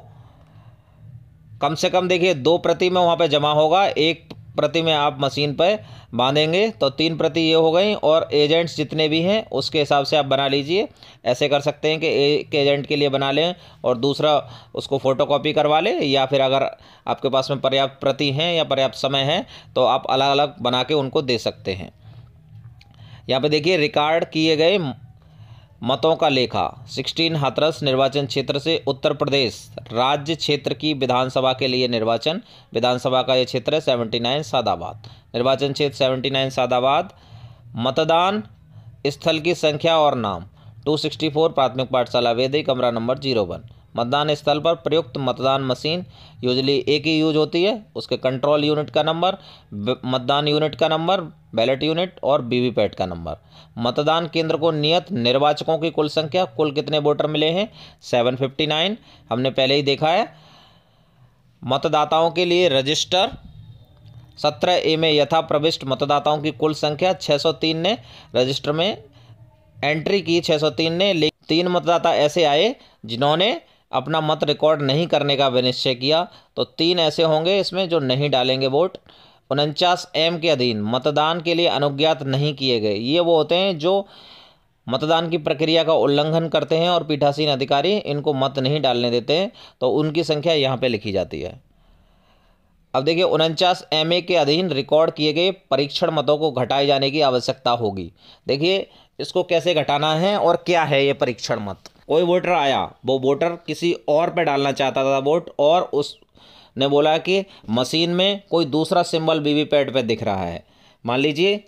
कम से कम देखिए दो प्रति में वहाँ पे जमा होगा एक प्रति में आप मशीन पर बांधेंगे तो तीन प्रति ये हो गई और एजेंट्स जितने भी हैं उसके हिसाब से आप बना लीजिए ऐसे कर सकते हैं कि एक एजेंट के लिए बना लें और दूसरा उसको फ़ोटोकॉपी करवा लें या फिर अगर आपके पास में पर्याप्त प्रति हैं या पर्याप्त समय है तो आप अलग अलग बना के उनको दे सकते हैं यहाँ पर देखिए रिकॉर्ड किए गए मतों का लेखा 16 हाथरस निर्वाचन क्षेत्र से उत्तर प्रदेश राज्य क्षेत्र की विधानसभा के लिए निर्वाचन विधानसभा का यह क्षेत्र है सेवेंटी नाइन सादाबाद निर्वाचन क्षेत्र सेवेंटी नाइन सादाबाद मतदान स्थल की संख्या और नाम 264 प्राथमिक पाठशाला वेदी कमरा नंबर जीरो वन मतदान स्थल पर प्रयुक्त मतदान मशीन यूजली एक ही यूज होती है उसके कंट्रोल यूनिट का नंबर मतदान यूनिट का नंबर बैलेट यूनिट और वीवीपैट का नंबर मतदान केंद्र को नियत निर्वाचकों की कुल संख्या कुल कितने वोटर मिले हैं 759 हमने पहले ही देखा है मतदाताओं के लिए रजिस्टर सत्रह ए में यथा प्रविष्ट मतदाताओं की कुल संख्या 603 ने रजिस्टर में एंट्री की 603 ने लेकिन तीन मतदाता ऐसे आए जिन्होंने अपना मत रिकॉर्ड नहीं करने का विनिश्चय किया तो तीन ऐसे होंगे इसमें जो नहीं डालेंगे वोट उनचास एम के अधीन मतदान के लिए अनुज्ञात नहीं किए गए ये वो होते हैं जो मतदान की प्रक्रिया का उल्लंघन करते हैं और पीठासीन अधिकारी इनको मत नहीं डालने देते हैं तो उनकी संख्या यहाँ पे लिखी जाती है अब देखिए उनचास एम के अधीन रिकॉर्ड किए गए परीक्षण मतों को घटाए जाने की आवश्यकता होगी देखिए इसको कैसे घटाना है और क्या है ये परीक्षण मत कोई वोटर आया वो वोटर किसी और पे डालना चाहता था वोट और उसने बोला कि मशीन में कोई दूसरा सिंबल वीवीपैट पे दिख रहा है मान लीजिए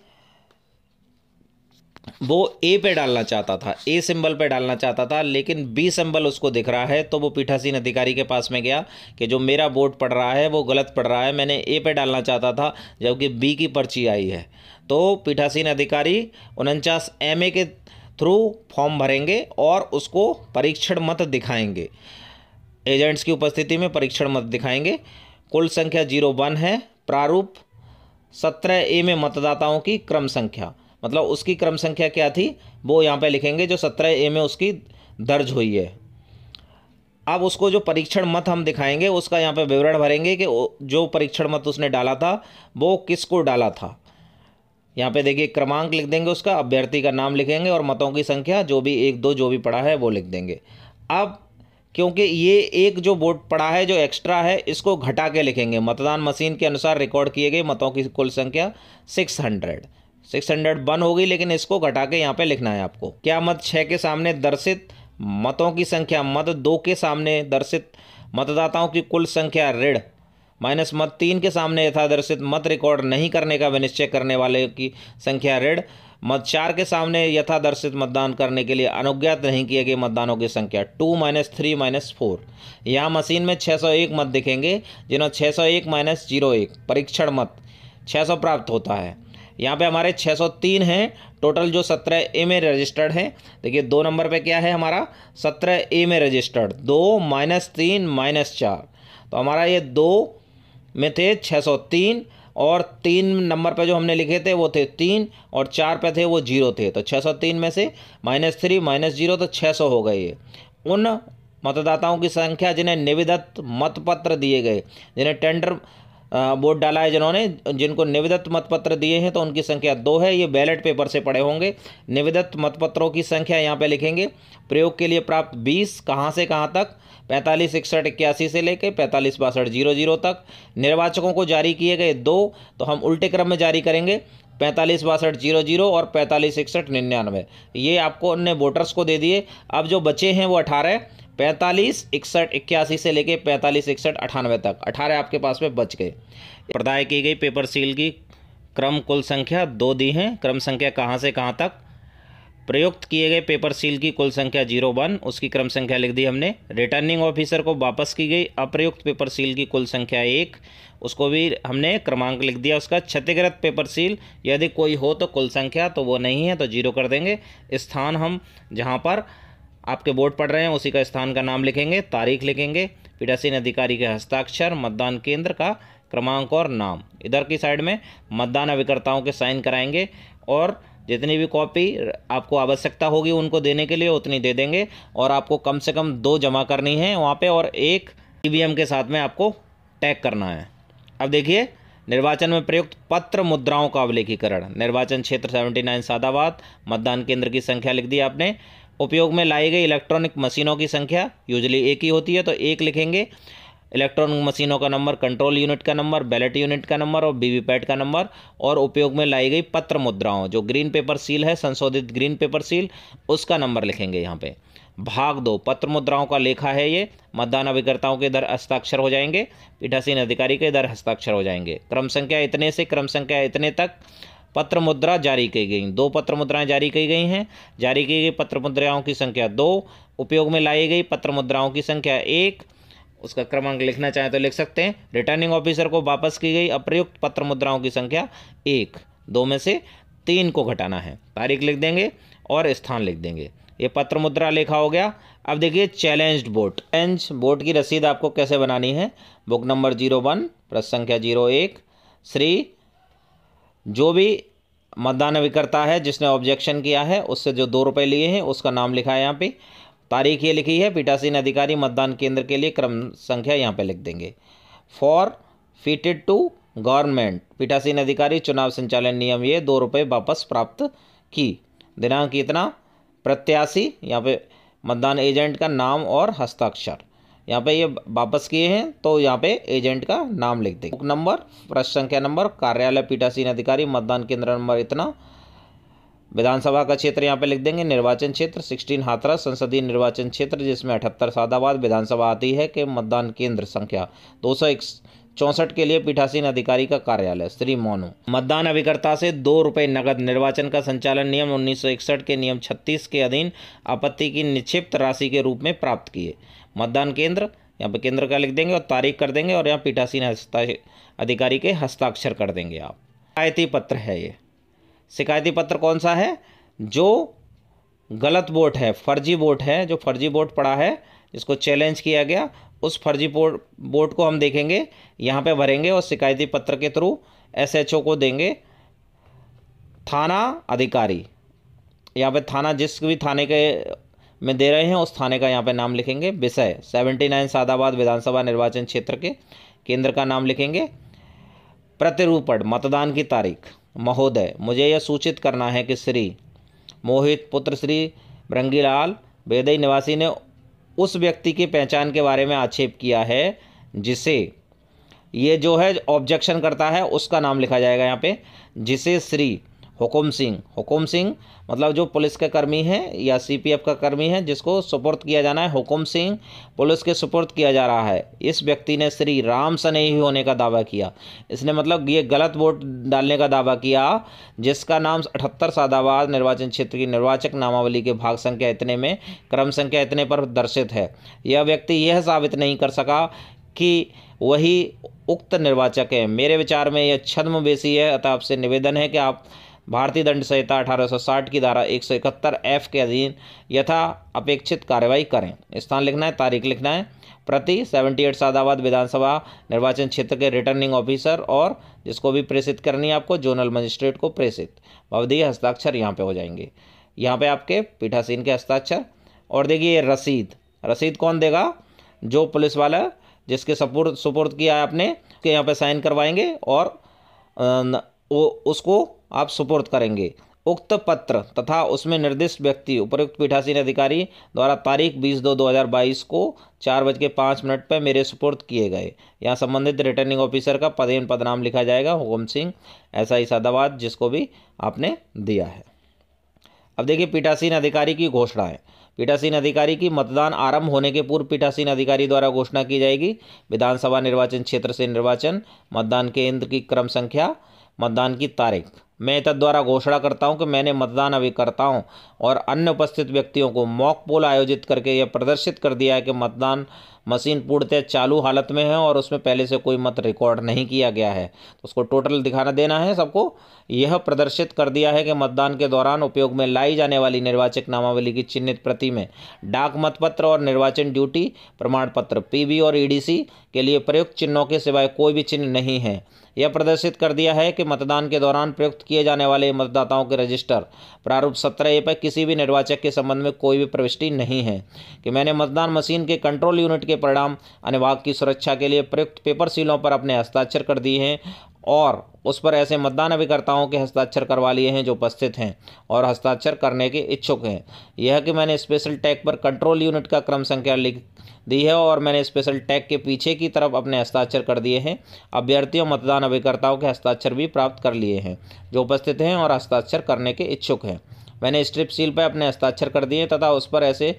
वो ए पे डालना चाहता था ए सिंबल पे डालना चाहता था लेकिन बी सिंबल उसको दिख रहा है तो वो पीठासीन अधिकारी के पास में गया कि जो मेरा वोट पड़ रहा है वो गलत पड़ रहा है मैंने ए पे डालना चाहता था जबकि बी की पर्ची आई है तो पीठासीन अधिकारी उनचास एम ए के थ्रू फॉर्म भरेंगे और उसको परीक्षण मत दिखाएंगे एजेंट्स की उपस्थिति में परीक्षण मत दिखाएंगे कुल संख्या जीरो वन है प्रारूप सत्रह ए में मतदाताओं की क्रम संख्या मतलब उसकी क्रम संख्या क्या थी वो यहाँ पे लिखेंगे जो सत्रह ए में उसकी दर्ज हुई है अब उसको जो परीक्षण मत हम दिखाएंगे उसका यहाँ पे विवरण भरेंगे कि जो परीक्षण मत उसने डाला था वो किसको डाला था यहाँ पे देखिए क्रमांक लिख देंगे उसका अभ्यर्थी का नाम लिखेंगे और मतों की संख्या जो भी एक दो जो भी पड़ा है वो लिख देंगे अब क्योंकि ये एक जो वोट पड़ा है जो एक्स्ट्रा है इसको घटा के लिखेंगे मतदान मशीन के अनुसार रिकॉर्ड किए गए मतों की कुल संख्या six hundred six hundred one होगी लेकिन इसको घटा के यहाँ पे लिखना है आपको क्या मत छः के सामने दर्शित मतों की संख्या मत दो के सामने दर्शित मतदाताओं की कुल संख्या ऋण माइनस मत तीन के सामने यथादर्शित मत रिकॉर्ड नहीं करने का विनिश्चय करने वाले की संख्या ऋण मत चार के सामने यथादर्शित मतदान करने के लिए अनुज्ञात नहीं किए गए मतदानों की संख्या two minus three minus four यहाँ मशीन में 601 मत दिखेंगे जिन्हों 601 माइनस जीरो एक परीक्षण मत 600 प्राप्त होता है यहाँ पे हमारे 603 हैं टोटल जो 17 ए में रजिस्टर्ड हैं देखिए दो नंबर पे क्या है हमारा 17 ए में रजिस्टर्ड दो माइनस तीन माइनस चार तो हमारा ये दो में थे 603 और तीन नंबर पे जो हमने लिखे थे वो थे तीन और चार पे थे वो जीरो थे तो 603 में से माइनस थ्री माइनस जीरो तो 600 हो गए उन मतदाताओं की संख्या जिन्हें निविदत मतपत्र दिए गए जिन्हें टेंडर वोट डाला है जिन्होंने जिनको निविदत मतपत्र दिए हैं तो उनकी संख्या दो है ये बैलेट पेपर से पड़े होंगे निविदत मतपत्रों की संख्या यहाँ पे लिखेंगे प्रयोग के लिए प्राप्त बीस कहाँ से कहाँ तक पैंतालीस इकसठ इक्यासी से लेकर पैंतालीस बासठ जीरो जीरो तक निर्वाचकों को जारी किए गए दो तो हम उल्टे क्रम में जारी करेंगे पैंतालीस बासठ जीरो जीरो और पैंतालीस इकसठ निन्यानवे ये आपको अन्य वोटर्स को दे दिए अब जो बचे हैं वो अठारह पैंतालीस इकसठ इक्यासी से लेके पैंतालीस इकसठ अठानवे तक अठारह आपके पास में बच गए प्रदाय की गई पेपर सील की क्रम कुल संख्या दो दी हैं क्रम संख्या कहाँ से कहाँ तक प्रयुक्त किए गए पेपर सील की कुल संख्या जीरो वन उसकी क्रम संख्या लिख दी हमने रिटर्निंग ऑफिसर को वापस की गई अप्रयुक्त पेपर सील की कुल संख्या एक उसको भी हमने क्रमांक लिख दिया उसका क्षतिग्रत पेपर सील यदि कोई हो तो कुल संख्या तो वो नहीं है तो जीरो कर देंगे स्थान हम जहाँ पर आपके बोर्ड पढ़ रहे हैं उसी का स्थान का नाम लिखेंगे तारीख लिखेंगे पीठासीन अधिकारी के हस्ताक्षर मतदान केंद्र का क्रमांक और नाम इधर की साइड में मतदान अभिकर्ताओं के साइन कराएंगे और जितनी भी कॉपी आपको आवश्यकता होगी उनको देने के लिए उतनी दे देंगे और आपको कम से कम दो जमा करनी है वहाँ पे और एक ई e के साथ में आपको टैग करना है अब देखिए निर्वाचन में प्रयुक्त पत्र मुद्राओं का अवलेखीकरण निर्वाचन क्षेत्र 79 सादाबाद मतदान केंद्र की संख्या लिख दी आपने उपयोग में लाई गई इलेक्ट्रॉनिक मशीनों की संख्या यूजली एक ही होती है तो एक लिखेंगे इलेक्ट्रॉनिक मशीनों का नंबर कंट्रोल यूनिट का नंबर बैलेट यूनिट का नंबर और वीवीपैट का नंबर और उपयोग में लाई गई पत्र मुद्राओं जो ग्रीन पेपर सील है संशोधित ग्रीन पेपर सील उसका नंबर लिखेंगे यहाँ पे भाग दो पत्र मुद्राओं का लेखा है ये मतदान अभिकर्ताओं के इधर हस्ताक्षर हो जाएंगे पीठासीन अधिकारी के इधर हस्ताक्षर हो जाएंगे क्रम संख्या इतने से क्रम संख्या इतने तक पत्र मुद्रा जारी की गई दो पत्र मुद्राएं जारी की गई हैं जारी की गई पत्र मुद्राओं की संख्या दो उपयोग में लाई गई पत्र मुद्राओं की संख्या एक उसका क्रमांक लिखना चाहें तो लिख सकते हैं रिटर्निंग ऑफिसर को वापस की गई अप्रयुक्त पत्र मुद्राओं की संख्या एक दो में से तीन को घटाना है तारीख लिख देंगे और स्थान लिख देंगे ये पत्र मुद्रा लिखा हो गया अब देखिए चैलेंज बोट चैलेंज बोट की रसीद आपको कैसे बनानी है बुक नंबर जीरो वन प्रश्न संख्या जीरो एक श्री जो भी मतदान अभिकर्ता है जिसने ऑब्जेक्शन किया है उससे जो दो रुपये लिए हैं उसका नाम लिखा है यहाँ पे तारीख ये लिखी है पीठासीन अधिकारी मतदान केंद्र के लिए क्रम संख्या यहाँ पे लिख देंगे फॉर फिटेड टू गवर्नमेंट पीठासीन अधिकारी चुनाव संचालन नियम ये दो रुपये वापस प्राप्त की दिनांक इतना प्रत्याशी यहाँ पे मतदान एजेंट का नाम और हस्ताक्षर यहाँ पे ये वापस किए हैं तो यहाँ पे एजेंट का नाम लिख देंगे बुक नंबर प्रश्न संख्या नंबर कार्यालय पीठासीन अधिकारी मतदान केंद्र नंबर इतना विधानसभा का क्षेत्र यहाँ पे लिख देंगे निर्वाचन क्षेत्र 16 हाथरा संसदीय निर्वाचन क्षेत्र जिसमें अठहत्तर सादाबाद विधानसभा आती है के मतदान केंद्र संख्या दो चौंसठ के लिए पीठासीन अधिकारी का कार्यालय श्री मोनू मतदान अभिकर्ता से दो रुपये नगद निर्वाचन का संचालन नियम 1961 के नियम 36 के अधीन आपत्ति की निक्षिप्त राशि के रूप में प्राप्त किए मतदान केंद्र यहाँ पर केंद्र का लिख देंगे और तारीख कर देंगे और यहाँ पीठासीन अधिकारी के हस्ताक्षर कर देंगे आप शिकायती पत्र है ये शिकायती पत्र कौन सा है जो गलत वोट है फर्जी वोट है जो फर्जी वोट पड़ा है जिसको चैलेंज किया गया उस फर्जी वोट को हम देखेंगे यहाँ पे भरेंगे और शिकायती पत्र के थ्रू एसएचओ को देंगे थाना अधिकारी यहाँ पे थाना जिस भी थाने के में दे रहे हैं उस थाने का यहाँ पे नाम लिखेंगे विषय सेवेंटी नाइन सादाबाद विधानसभा निर्वाचन क्षेत्र के केंद्र का नाम लिखेंगे प्रतिरूपण मतदान की तारीख महोदय मुझे यह सूचित करना है कि श्री मोहित पुत्र श्री भृंगीलाल बेदई निवासी ने उस व्यक्ति की पहचान के बारे में आक्षेप किया है जिसे ये जो है ऑब्जेक्शन करता है उसका नाम लिखा जाएगा यहाँ पे जिसे श्री हुकुम सिंह हुकुम सिंह मतलब जो पुलिस का कर्मी है या सीपीएफ का कर्मी है जिसको सुपुर्द किया जाना है हुकुम सिंह पुलिस के सुपुर्द किया जा रहा है इस व्यक्ति ने श्री राम सनेही होने का दावा किया इसने मतलब ये गलत वोट डालने का दावा किया जिसका नाम अठहत्तर सादाबाद निर्वाचन क्षेत्र की निर्वाचक नामावली के भाग संख्या इतने में क्रम संख्या इतने पर दर्शित है यह व्यक्ति यह साबित नहीं कर सका कि वही उक्त निर्वाचक है मेरे विचार में यह छद्म बेसी है अतः आपसे निवेदन है कि आप भारतीय दंड संहिता साठ की धारा इकहत्तर एफ के अधीन यथा अपेक्षित कार्रवाई करें स्थान लिखना है तारीख लिखना है प्रति 78 सादाबाद विधानसभा निर्वाचन क्षेत्र के रिटर्निंग ऑफिसर और जिसको भी प्रेषित करनी है आपको जोनल मजिस्ट्रेट को प्रेषित भवदीय हस्ताक्षर यहाँ पे हो जाएंगे यहाँ पे आपके पीठासीन के हस्ताक्षर और देखिए रसीद रसीद कौन देगा जो पुलिस वाला जिसके सपोर्ट सुपुर्द किया है आपने के यहाँ पे साइन करवाएंगे और उसको आप सुपुर्द करेंगे उक्त पत्र तथा उसमें निर्दिष्ट व्यक्ति उपयुक्त पीठासीन अधिकारी द्वारा तारीख 20 दो 2022 को चार बज के पाँच मिनट पर मेरे सुपुर्द किए गए यहाँ संबंधित रिटर्निंग ऑफिसर का पदेन पदनाम लिखा जाएगा हुकुम सिंह ऐसा ही सादाबाद जिसको भी आपने दिया है अब देखिए पीठासीन अधिकारी की घोषणा है पीठासीन अधिकारी की मतदान आरंभ होने के पूर्व पीठासीन अधिकारी द्वारा घोषणा की जाएगी विधानसभा निर्वाचन क्षेत्र से निर्वाचन मतदान केंद्र की क्रम संख्या मतदान की तारीख मैं द्वारा घोषणा करता हूं कि मैंने मतदान अभिकर्ताओं और अन्य उपस्थित व्यक्तियों को मॉक पोल आयोजित करके यह प्रदर्शित कर दिया है कि मतदान मशीन पूर्णतः चालू हालत में है और उसमें पहले से कोई मत रिकॉर्ड नहीं किया गया है तो उसको टोटल दिखाना देना है सबको यह प्रदर्शित कर दिया है कि मतदान के दौरान उपयोग में लाई जाने वाली निर्वाचक नामावली की चिन्हित प्रति में डाक मतपत्र और निर्वाचन ड्यूटी प्रमाण पत्र पी और ई के लिए प्रयुक्त चिन्हों के सिवाय कोई भी चिन्ह नहीं है यह प्रदर्शित कर दिया है कि मतदान के दौरान प्रयुक्त किए जाने वाले मतदाताओं के रजिस्टर प्रारूप सत्रह ए पर किसी भी निर्वाचक के संबंध में कोई भी प्रविष्टि नहीं है कि मैंने मतदान मशीन के कंट्रोल यूनिट के परिणाम अनुभाग की सुरक्षा के लिए प्रयुक्त पेपर सीलों पर अपने हस्ताक्षर कर दिए हैं और उस पर ऐसे मतदान अभिकर्ताओं के हस्ताक्षर करवा लिए हैं जो उपस्थित हैं और हस्ताक्षर करने के इच्छुक हैं यह कि मैंने स्पेशल टैग पर कंट्रोल यूनिट का क्रम संख्या लिख दी है और मैंने स्पेशल टैग के पीछे की तरफ अपने हस्ताक्षर कर दिए हैं अभ्यर्थियों मतदान अभिकर्ताओं के हस्ताक्षर भी प्राप्त कर लिए हैं जो उपस्थित हैं और हस्ताक्षर करने के इच्छुक हैं मैंने स्ट्रिप सील पर अपने हस्ताक्षर कर दिए तथा उस पर ऐसे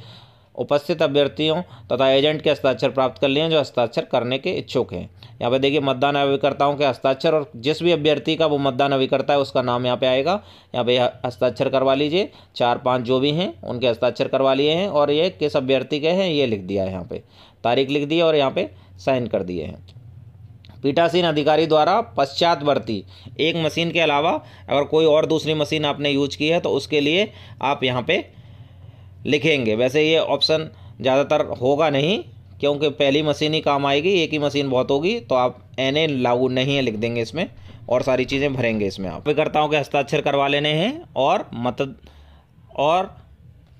उपस्थित अभ्यर्थियों तथा एजेंट के हस्ताक्षर प्राप्त कर लिए हैं जो हस्ताक्षर करने के इच्छुक हैं यहाँ पे देखिए मतदान अभिकर्ताओं के हस्ताक्षर और जिस भी अभ्यर्थी का वो मतदान अभिकर्ता है उसका नाम यहाँ पे आएगा यहाँ पे हस्ताक्षर करवा लीजिए चार पाँच जो भी हैं उनके हस्ताक्षर करवा लिए हैं और ये किस अभ्यर्थी के हैं ये लिख दिया है यहाँ पर तारीख लिख दी और यहाँ पर साइन कर दिए हैं पीठासीन अधिकारी द्वारा पश्चातवर्ती एक मशीन के अलावा अगर कोई और दूसरी मशीन आपने यूज की है तो उसके लिए आप यहाँ पर लिखेंगे वैसे ये ऑप्शन ज़्यादातर होगा नहीं क्योंकि पहली मशीन ही काम आएगी एक ही मशीन बहुत होगी तो आप एन ए लागू नहीं है लिख देंगे इसमें और सारी चीज़ें भरेंगे इसमें आप विकर्ताओं के हस्ताक्षर करवा लेने हैं और मत और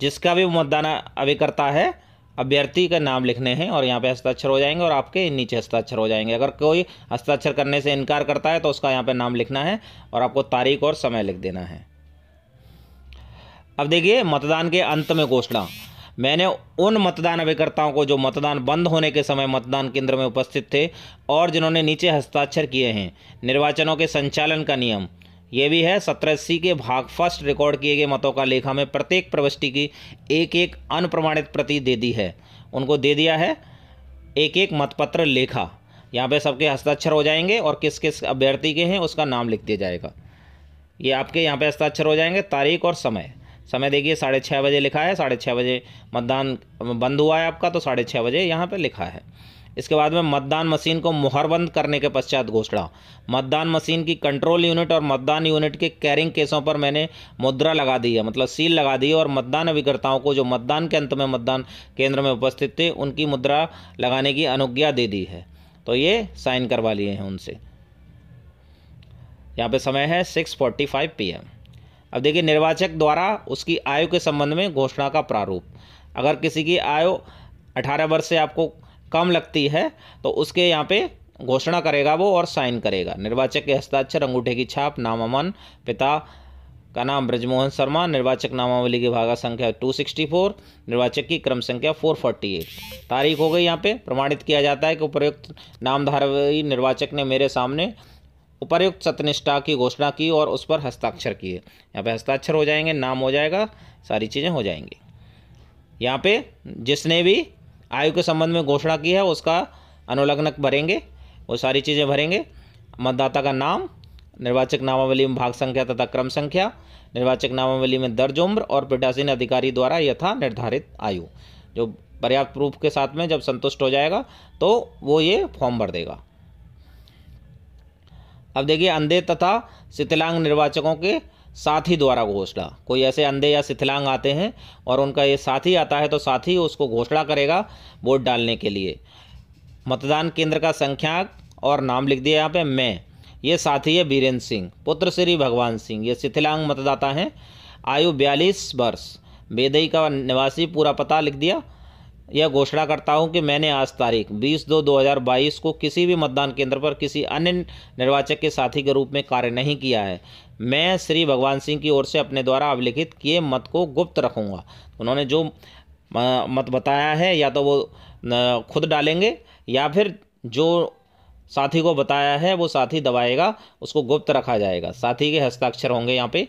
जिसका भी मतदान अभिकर्ता है अभ्यर्थी का नाम लिखने हैं और यहाँ पे हस्ताक्षर हो जाएंगे और आपके नीचे हस्ताक्षर हो जाएंगे अगर कोई हस्ताक्षर करने से इनकार करता है तो उसका यहाँ पे नाम लिखना है और आपको तारीख और समय लिख देना है अब देखिए मतदान के अंत में घोषणा मैंने उन मतदान अभिकर्ताओं को जो मतदान बंद होने के समय मतदान केंद्र में उपस्थित थे और जिन्होंने नीचे हस्ताक्षर किए हैं निर्वाचनों के संचालन का नियम ये भी है सत्रह सी के भाग फर्स्ट रिकॉर्ड किए गए मतों का लेखा में प्रत्येक प्रविष्टि की एक एक अनप्रमाणित प्रति दे दी है उनको दे दिया है एक एक मतपत्र लेखा यहाँ पे सबके हस्ताक्षर हो जाएंगे और किस किस अभ्यर्थी के हैं उसका नाम लिख दिया जाएगा ये आपके यहाँ पे हस्ताक्षर हो जाएंगे तारीख और समय समय देखिए साढ़े छः बजे लिखा है साढ़े छः बजे मतदान बंद हुआ है आपका तो साढ़े छः बजे यहाँ पर लिखा है इसके बाद में मतदान मशीन को मुहरबंद करने के पश्चात घोषणा मतदान मशीन की कंट्रोल यूनिट और मतदान यूनिट के कैरिंग केसों पर मैंने मुद्रा लगा दी है मतलब सील लगा दी है और मतदान अभिकर्ताओं को जो मतदान के अंत में मतदान केंद्र में उपस्थित थे उनकी मुद्रा लगाने की अनुज्ञा दे दी है तो ये साइन करवा लिए हैं उनसे यहाँ पे समय है six forty five P M अब देखिए निर्वाचक द्वारा उसकी आयु के संबंध में घोषणा का प्रारूप अगर किसी की आयु अठारह वर्ष से आपको कम लगती है तो उसके यहाँ पे घोषणा करेगा वो और साइन करेगा निर्वाचक के हस्ताक्षर अंगूठे की छाप नामामन पिता का नाम ब्रजमोहन शर्मा निर्वाचक नामावली की भागा संख्या 264 निर्वाचक की क्रम संख्या 448 तारीख हो गई यहाँ पे प्रमाणित किया जाता है कि उपयुक्त नामधारी निर्वाचक ने मेरे सामने उपर्युक्त सत्यनिष्ठा की घोषणा की और उस पर हस्ताक्षर किए यहाँ पे हस्ताक्षर हो जाएंगे नाम हो जाएगा सारी चीज़ें हो जाएंगी यहाँ पे जिसने भी आयु के संबंध में घोषणा की है उसका अनुलग्नक भरेंगे वो सारी चीज़ें भरेंगे मतदाता का नाम निर्वाचक नामावली में भाग संख्या तथा क्रम संख्या निर्वाचक नामावली में दर्ज उम्र और पीठासीन अधिकारी द्वारा यथा निर्धारित आयु जो पर्याप्त प्रूफ के साथ में जब संतुष्ट हो जाएगा तो वो ये फॉर्म भर देगा अब देखिए अंधे तथा शिथिलांग निर्वाचकों के साथी द्वारा घोषणा कोई ऐसे अंधे या शिथिलांग आते हैं और उनका ये साथी आता है तो साथी उसको घोषणा करेगा वोट डालने के लिए मतदान केंद्र का संख्याक और नाम लिख दिया यहाँ पे मैं ये साथी है बीरेंद्र सिंह पुत्र श्री भगवान सिंह ये शिथिलांग मतदाता हैं आयु बयालीस वर्ष बेदई का निवासी पूरा पता लिख दिया यह घोषणा करता हूं कि मैंने आज तारीख 20 दो 2022 को किसी भी मतदान केंद्र पर किसी अन्य निर्वाचक के साथी के रूप में कार्य नहीं किया है मैं श्री भगवान सिंह की ओर से अपने द्वारा अवलिखित किए मत को गुप्त रखूँगा उन्होंने जो मत बताया है या तो वो खुद डालेंगे या फिर जो साथी को बताया है वो साथी दबाएगा उसको गुप्त रखा जाएगा साथी के हस्ताक्षर होंगे यहाँ पे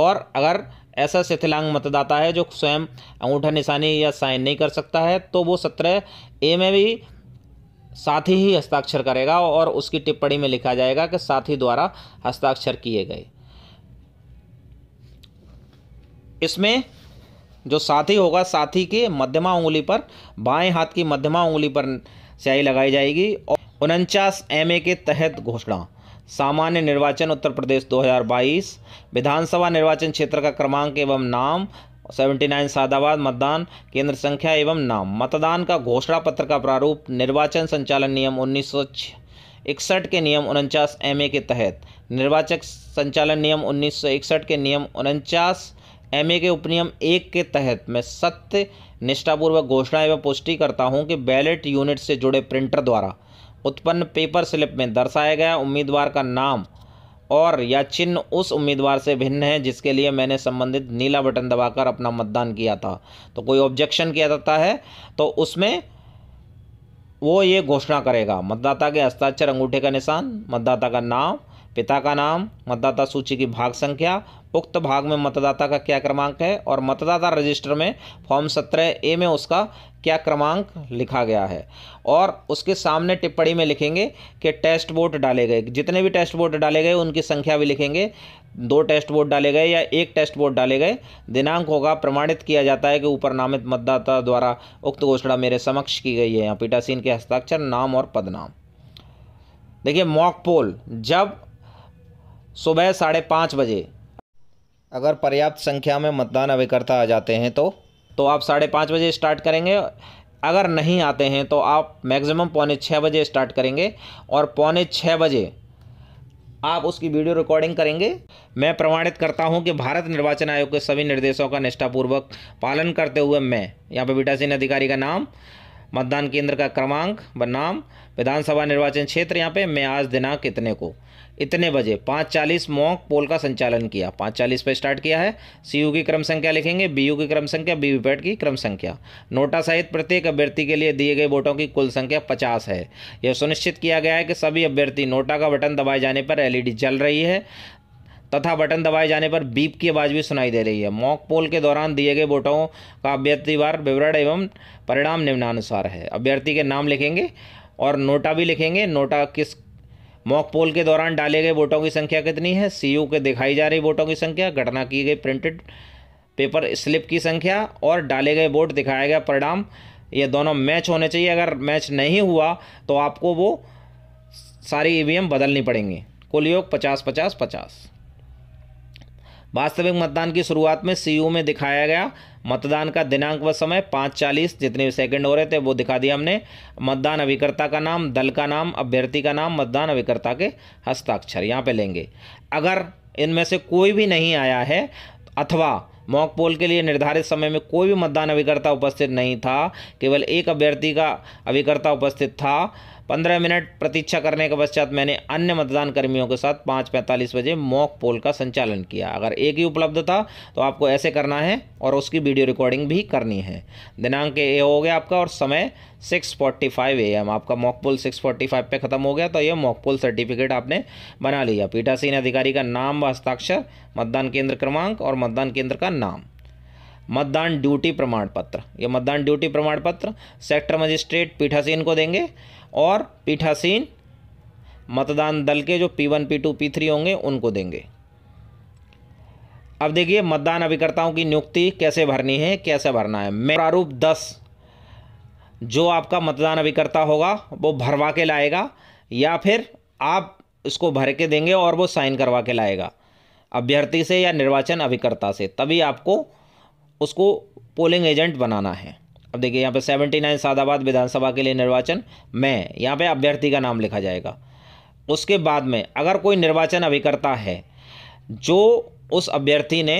और अगर ऐसा शिथिलांग मतदाता है जो स्वयं अंगूठा निशानी या साइन नहीं कर सकता है तो वो सत्रह ए में भी साथी ही हस्ताक्षर करेगा और उसकी टिप्पणी में लिखा जाएगा कि साथी द्वारा हस्ताक्षर किए गए इसमें जो साथी होगा साथी के मध्यमा उंगली पर बाएं हाथ की मध्यमा उंगली पर स्याही लगाई जाएगी और उनचास एम के तहत घोषणा सामान्य निर्वाचन उत्तर प्रदेश 2022 विधानसभा निर्वाचन क्षेत्र का क्रमांक एवं नाम 79 सादाबाद मतदान केंद्र संख्या एवं नाम मतदान का घोषणा पत्र का प्रारूप निर्वाचन संचालन नियम उन्नीस इकसठ के नियम उनचास एम के तहत निर्वाचक संचालन नियम उन्नीस के नियम उनचास एम के उपनियम एक के तहत मैं सत्य निष्ठापूर्वक घोषणा एवं पुष्टि करता हूं कि बैलेट यूनिट से जुड़े प्रिंटर द्वारा उत्पन्न पेपर स्लिप में दर्शाया गया उम्मीदवार का नाम और या चिन्ह उस उम्मीदवार से भिन्न है जिसके लिए मैंने संबंधित नीला बटन दबाकर अपना मतदान किया था तो कोई ऑब्जेक्शन किया जाता है तो उसमें वो ये घोषणा करेगा मतदाता के हस्ताक्षर अंगूठे का निशान मतदाता का नाम पिता का नाम मतदाता सूची की भाग संख्या उक्त भाग में मतदाता का क्या क्रमांक है और मतदाता रजिस्टर में फॉर्म सत्रह ए में उसका क्या क्रमांक लिखा गया है और उसके सामने टिप्पणी में लिखेंगे कि टेस्ट वोट डाले गए जितने भी टेस्ट वोट डाले गए उनकी संख्या भी लिखेंगे दो टेस्ट वोट डाले गए या एक टेस्ट वोट डाले गए दिनांक होगा प्रमाणित किया जाता है कि ऊपर नामित मतदाता द्वारा उक्त घोषणा मेरे समक्ष की गई है यहाँ पीटासीन के हस्ताक्षर नाम और पदनाम देखिए मॉक पोल जब सुबह साढ़े पाँच बजे अगर पर्याप्त संख्या में मतदान अभिकर्ता आ जाते हैं तो तो आप साढ़े पाँच बजे स्टार्ट करेंगे अगर नहीं आते हैं तो आप मैक्सिमम पौने छः बजे स्टार्ट करेंगे और पौने छः बजे आप उसकी वीडियो रिकॉर्डिंग करेंगे मैं प्रमाणित करता हूं कि भारत निर्वाचन आयोग के सभी निर्देशों का निष्ठापूर्वक पालन करते हुए मैं यहाँ पर बीटा सिंह अधिकारी का नाम मतदान केंद्र का क्रमांक व नाम विधानसभा निर्वाचन क्षेत्र यहाँ पे मैं आज दिनांक इतने को इतने बजे पाँच चालीस मॉक पोल का संचालन किया पाँच चालीस पर स्टार्ट किया है यू की क्रम संख्या लिखेंगे यू की क्रम संख्या पैट की क्रम संख्या नोटा सहित प्रत्येक अभ्यर्थी के लिए दिए गए वोटों की कुल संख्या पचास है यह सुनिश्चित किया गया है कि सभी अभ्यर्थी नोटा का बटन दबाए जाने पर एलईडी जल रही है तथा बटन दबाए जाने पर बीप की आवाज़ भी सुनाई दे रही है मॉक पोल के दौरान दिए गए वोटों का अभ्यर्थीवार विवरण एवं परिणाम निम्नानुसार है अभ्यर्थी के नाम लिखेंगे और नोटा भी लिखेंगे नोटा किस मॉक पोल के दौरान डाले गए वोटों की संख्या कितनी है सी के दिखाई जा रही वोटों की संख्या घटना की गई प्रिंटेड पेपर स्लिप की संख्या और डाले गए वोट दिखाया गया परिणाम ये दोनों मैच होने चाहिए अगर मैच नहीं हुआ तो आपको वो सारी ई बदलनी पड़ेंगी कुल योग पचास पचास पचास वास्तविक मतदान की शुरुआत में सी में दिखाया गया मतदान का दिनांक व समय पाँच चालीस जितने भी सेकंड हो रहे थे वो दिखा दिया हमने मतदान अभिकर्ता का नाम दल का नाम अभ्यर्थी का नाम मतदान अभिकर्ता के हस्ताक्षर यहाँ पे लेंगे अगर इनमें से कोई भी नहीं आया है अथवा मॉक पोल के लिए निर्धारित समय में कोई भी मतदान अभिकर्ता उपस्थित नहीं था केवल एक अभ्यर्थी का अभिकर्ता उपस्थित था पंद्रह मिनट प्रतीक्षा करने के पश्चात मैंने अन्य मतदान कर्मियों के साथ पाँच पैंतालीस बजे मॉक पोल का संचालन किया अगर एक ही उपलब्ध था तो आपको ऐसे करना है और उसकी वीडियो रिकॉर्डिंग भी करनी है दिनांक ये हो गया आपका और समय 6:45 फोर्टी फाइव ए एम आपका मॉक पोल 6:45 फोर्टी फाइव पर ख़त्म हो गया तो ये मॉक पोल सर्टिफिकेट आपने बना लिया पीठासीन अधिकारी का नाम व हस्ताक्षर मतदान केंद्र क्रमांक और मतदान केंद्र का नाम मतदान ड्यूटी प्रमाण पत्र ये मतदान ड्यूटी प्रमाण पत्र सेक्टर मजिस्ट्रेट पीठासीन को देंगे और पीठासीन मतदान दल के जो P one P two P three होंगे उनको देंगे अब देखिए मतदान अभिकर्ताओं की नियुक्ति कैसे भरनी है कैसे भरना है मैं प्रारूप दस जो आपका मतदान अभिकर्ता होगा वो भरवा के लाएगा या फिर आप इसको भर के देंगे और वो साइन करवा के लाएगा अभ्यर्थी से या निर्वाचन अभिकर्ता से तभी आपको उसको पोलिंग एजेंट बनाना है अब देखिए यहाँ पे सेवेंटी नाइन सादाबाद विधानसभा के लिए निर्वाचन में यहाँ पे अभ्यर्थी का नाम लिखा जाएगा उसके बाद में अगर कोई निर्वाचन अभिकर्ता है जो उस अभ्यर्थी ने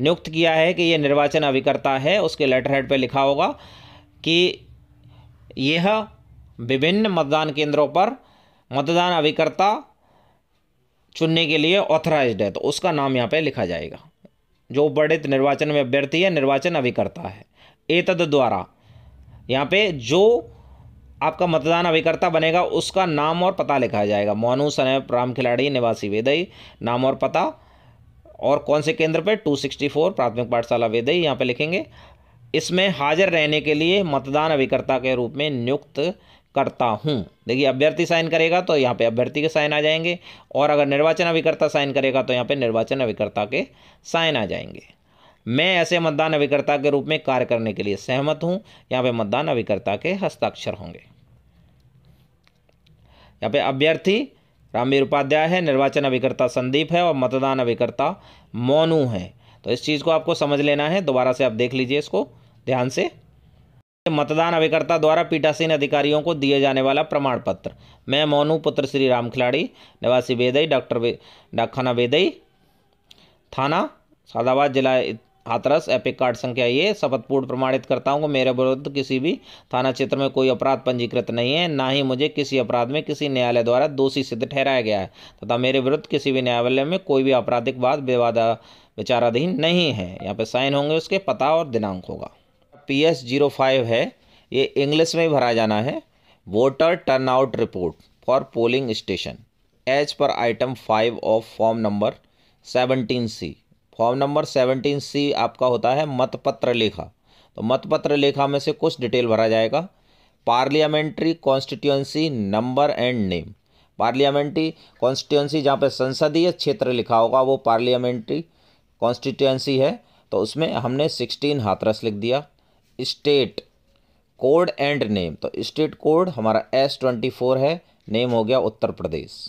नियुक्त किया है कि यह निर्वाचन अभिकर्ता है उसके लेटर हेड पर लिखा होगा कि यह विभिन्न मतदान केंद्रों पर मतदान अभिकर्ता चुनने के लिए ऑथराइज्ड है तो उसका नाम यहाँ पे लिखा जाएगा जो बढ़ित निर्वाचन में अभ्यर्थी है निर्वाचन अभिकर्ता है एतद द्वारा यहाँ पे जो आपका मतदान अभिकर्ता बनेगा उसका नाम और पता लिखा जाएगा मोनू सनैब राम खिलाड़ी निवासी वेदई नाम और पता और कौन से केंद्र पे 264 प्राथमिक पाठशाला वेदई यहाँ पे लिखेंगे इसमें हाजिर रहने के लिए मतदान अभिकर्ता के रूप में नियुक्त करता हूँ देखिए अभ्यर्थी साइन करेगा तो यहाँ पे अभ्यर्थी के साइन आ जाएंगे और अगर निर्वाचन अभिकर्ता साइन करेगा तो यहाँ पे निर्वाचन अभिकर्ता के साइन आ जाएंगे मैं ऐसे मतदान अभिकर्ता के रूप में कार्य करने के लिए सहमत हूँ यहाँ पे मतदान अभिकर्ता के हस्ताक्षर होंगे यहाँ पे अभ्यर्थी रामवीर उपाध्याय है निर्वाचन अभिकर्ता संदीप है और मतदान अभिकर्ता मोनू है तो इस चीज़ को आपको समझ लेना है दोबारा से आप देख लीजिए इसको ध्यान से मतदान अभिकर्ता द्वारा पीठासीन अधिकारियों को दिए जाने वाला प्रमाण पत्र मैं मोनू पुत्र श्री राम खिलाड़ी निवासी वेदई डॉक्टर डाकखाना वेदई थाना सादाबाद जिला हाथरस एपिक कार्ड संख्या ये शपथपूर्ण प्रमाणित करता हूँ मेरे विरुद्ध किसी भी थाना क्षेत्र में कोई अपराध पंजीकृत नहीं है ना ही मुझे किसी अपराध में किसी न्यायालय द्वारा दोषी सिद्ध ठहराया गया है तथा मेरे विरुद्ध किसी भी न्यायालय में कोई भी आपराधिक वाद विवादा विचाराधीन नहीं है यहाँ पर साइन होंगे उसके पता और दिनांक होगा पी एस जीरो फाइव है ये इंग्लिश में भरा जाना है voter turn report for polling station as per item five of form number seventeen C form number seventeen C आपका होता है मतपत्र लेखा तो मतपत्र लेखा में से कुछ डिटेल भरा जाएगा parliamentary constituency number and name parliamentary constituency जहाँ पर संसदीय क्षेत्र लिखा होगा वो पार्लियामेंट्री कॉन्स्टिट्यूंसी है तो उसमें हमने सिक्सटीन हाथरस लिख दिया स्टेट कोड एंड नेम तो स्टेट कोड हमारा एस ट्वेंटी फोर है नेम हो गया Uttar Pradesh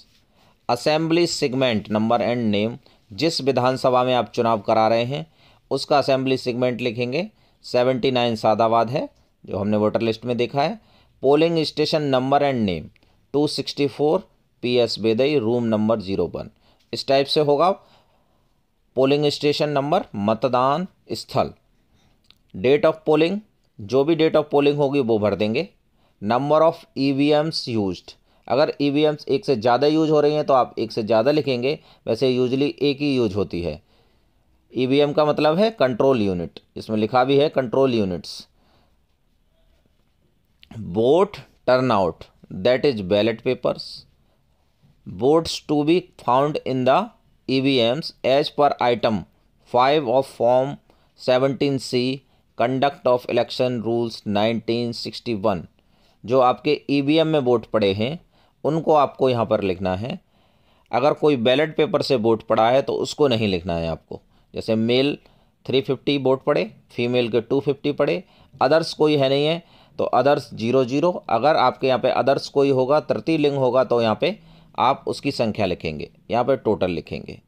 assembly segment number and name जिस विधानसभा में आप चुनाव करा रहे हैं उसका असेंबली सेगमेंट लिखेंगे सेवेंटी नाइन सादाबाद है जो हमने वोटर लिस्ट में देखा है polling station number and name two sixty four P S बेदई रूम नंबर जीरो वन इस टाइप से होगा पोलिंग स्टेशन नंबर मतदान स्थल डेट ऑफ पोलिंग जो भी डेट ऑफ पोलिंग होगी वो भर देंगे number of E V Ms use अगर ई e एक से ज़्यादा यूज हो रही हैं तो आप एक से ज़्यादा लिखेंगे वैसे यूजली एक ही यूज होती है ई e का मतलब है कंट्रोल यूनिट इसमें लिखा भी है control units vote turn out that is ballot papers votes to be found in the E V Ms as per item five of form seventeen C conduct of election rules nineteen sixty one जो आपके E V M में vote पड़े हैं उनको आपको यहाँ पर लिखना है अगर कोई बैलेट पेपर से वोट पड़ा है तो उसको नहीं लिखना है आपको जैसे मेल थ्री फिफ्टी वोट पड़े फीमेल के टू फिफ्टी पड़े अदर्स कोई है नहीं है तो अदर्स जीरो जीरो अगर आपके यहाँ पे अदर्स कोई होगा तृतीय लिंग होगा तो यहाँ पे आप उसकी संख्या लिखेंगे यहाँ पे टोटल लिखेंगे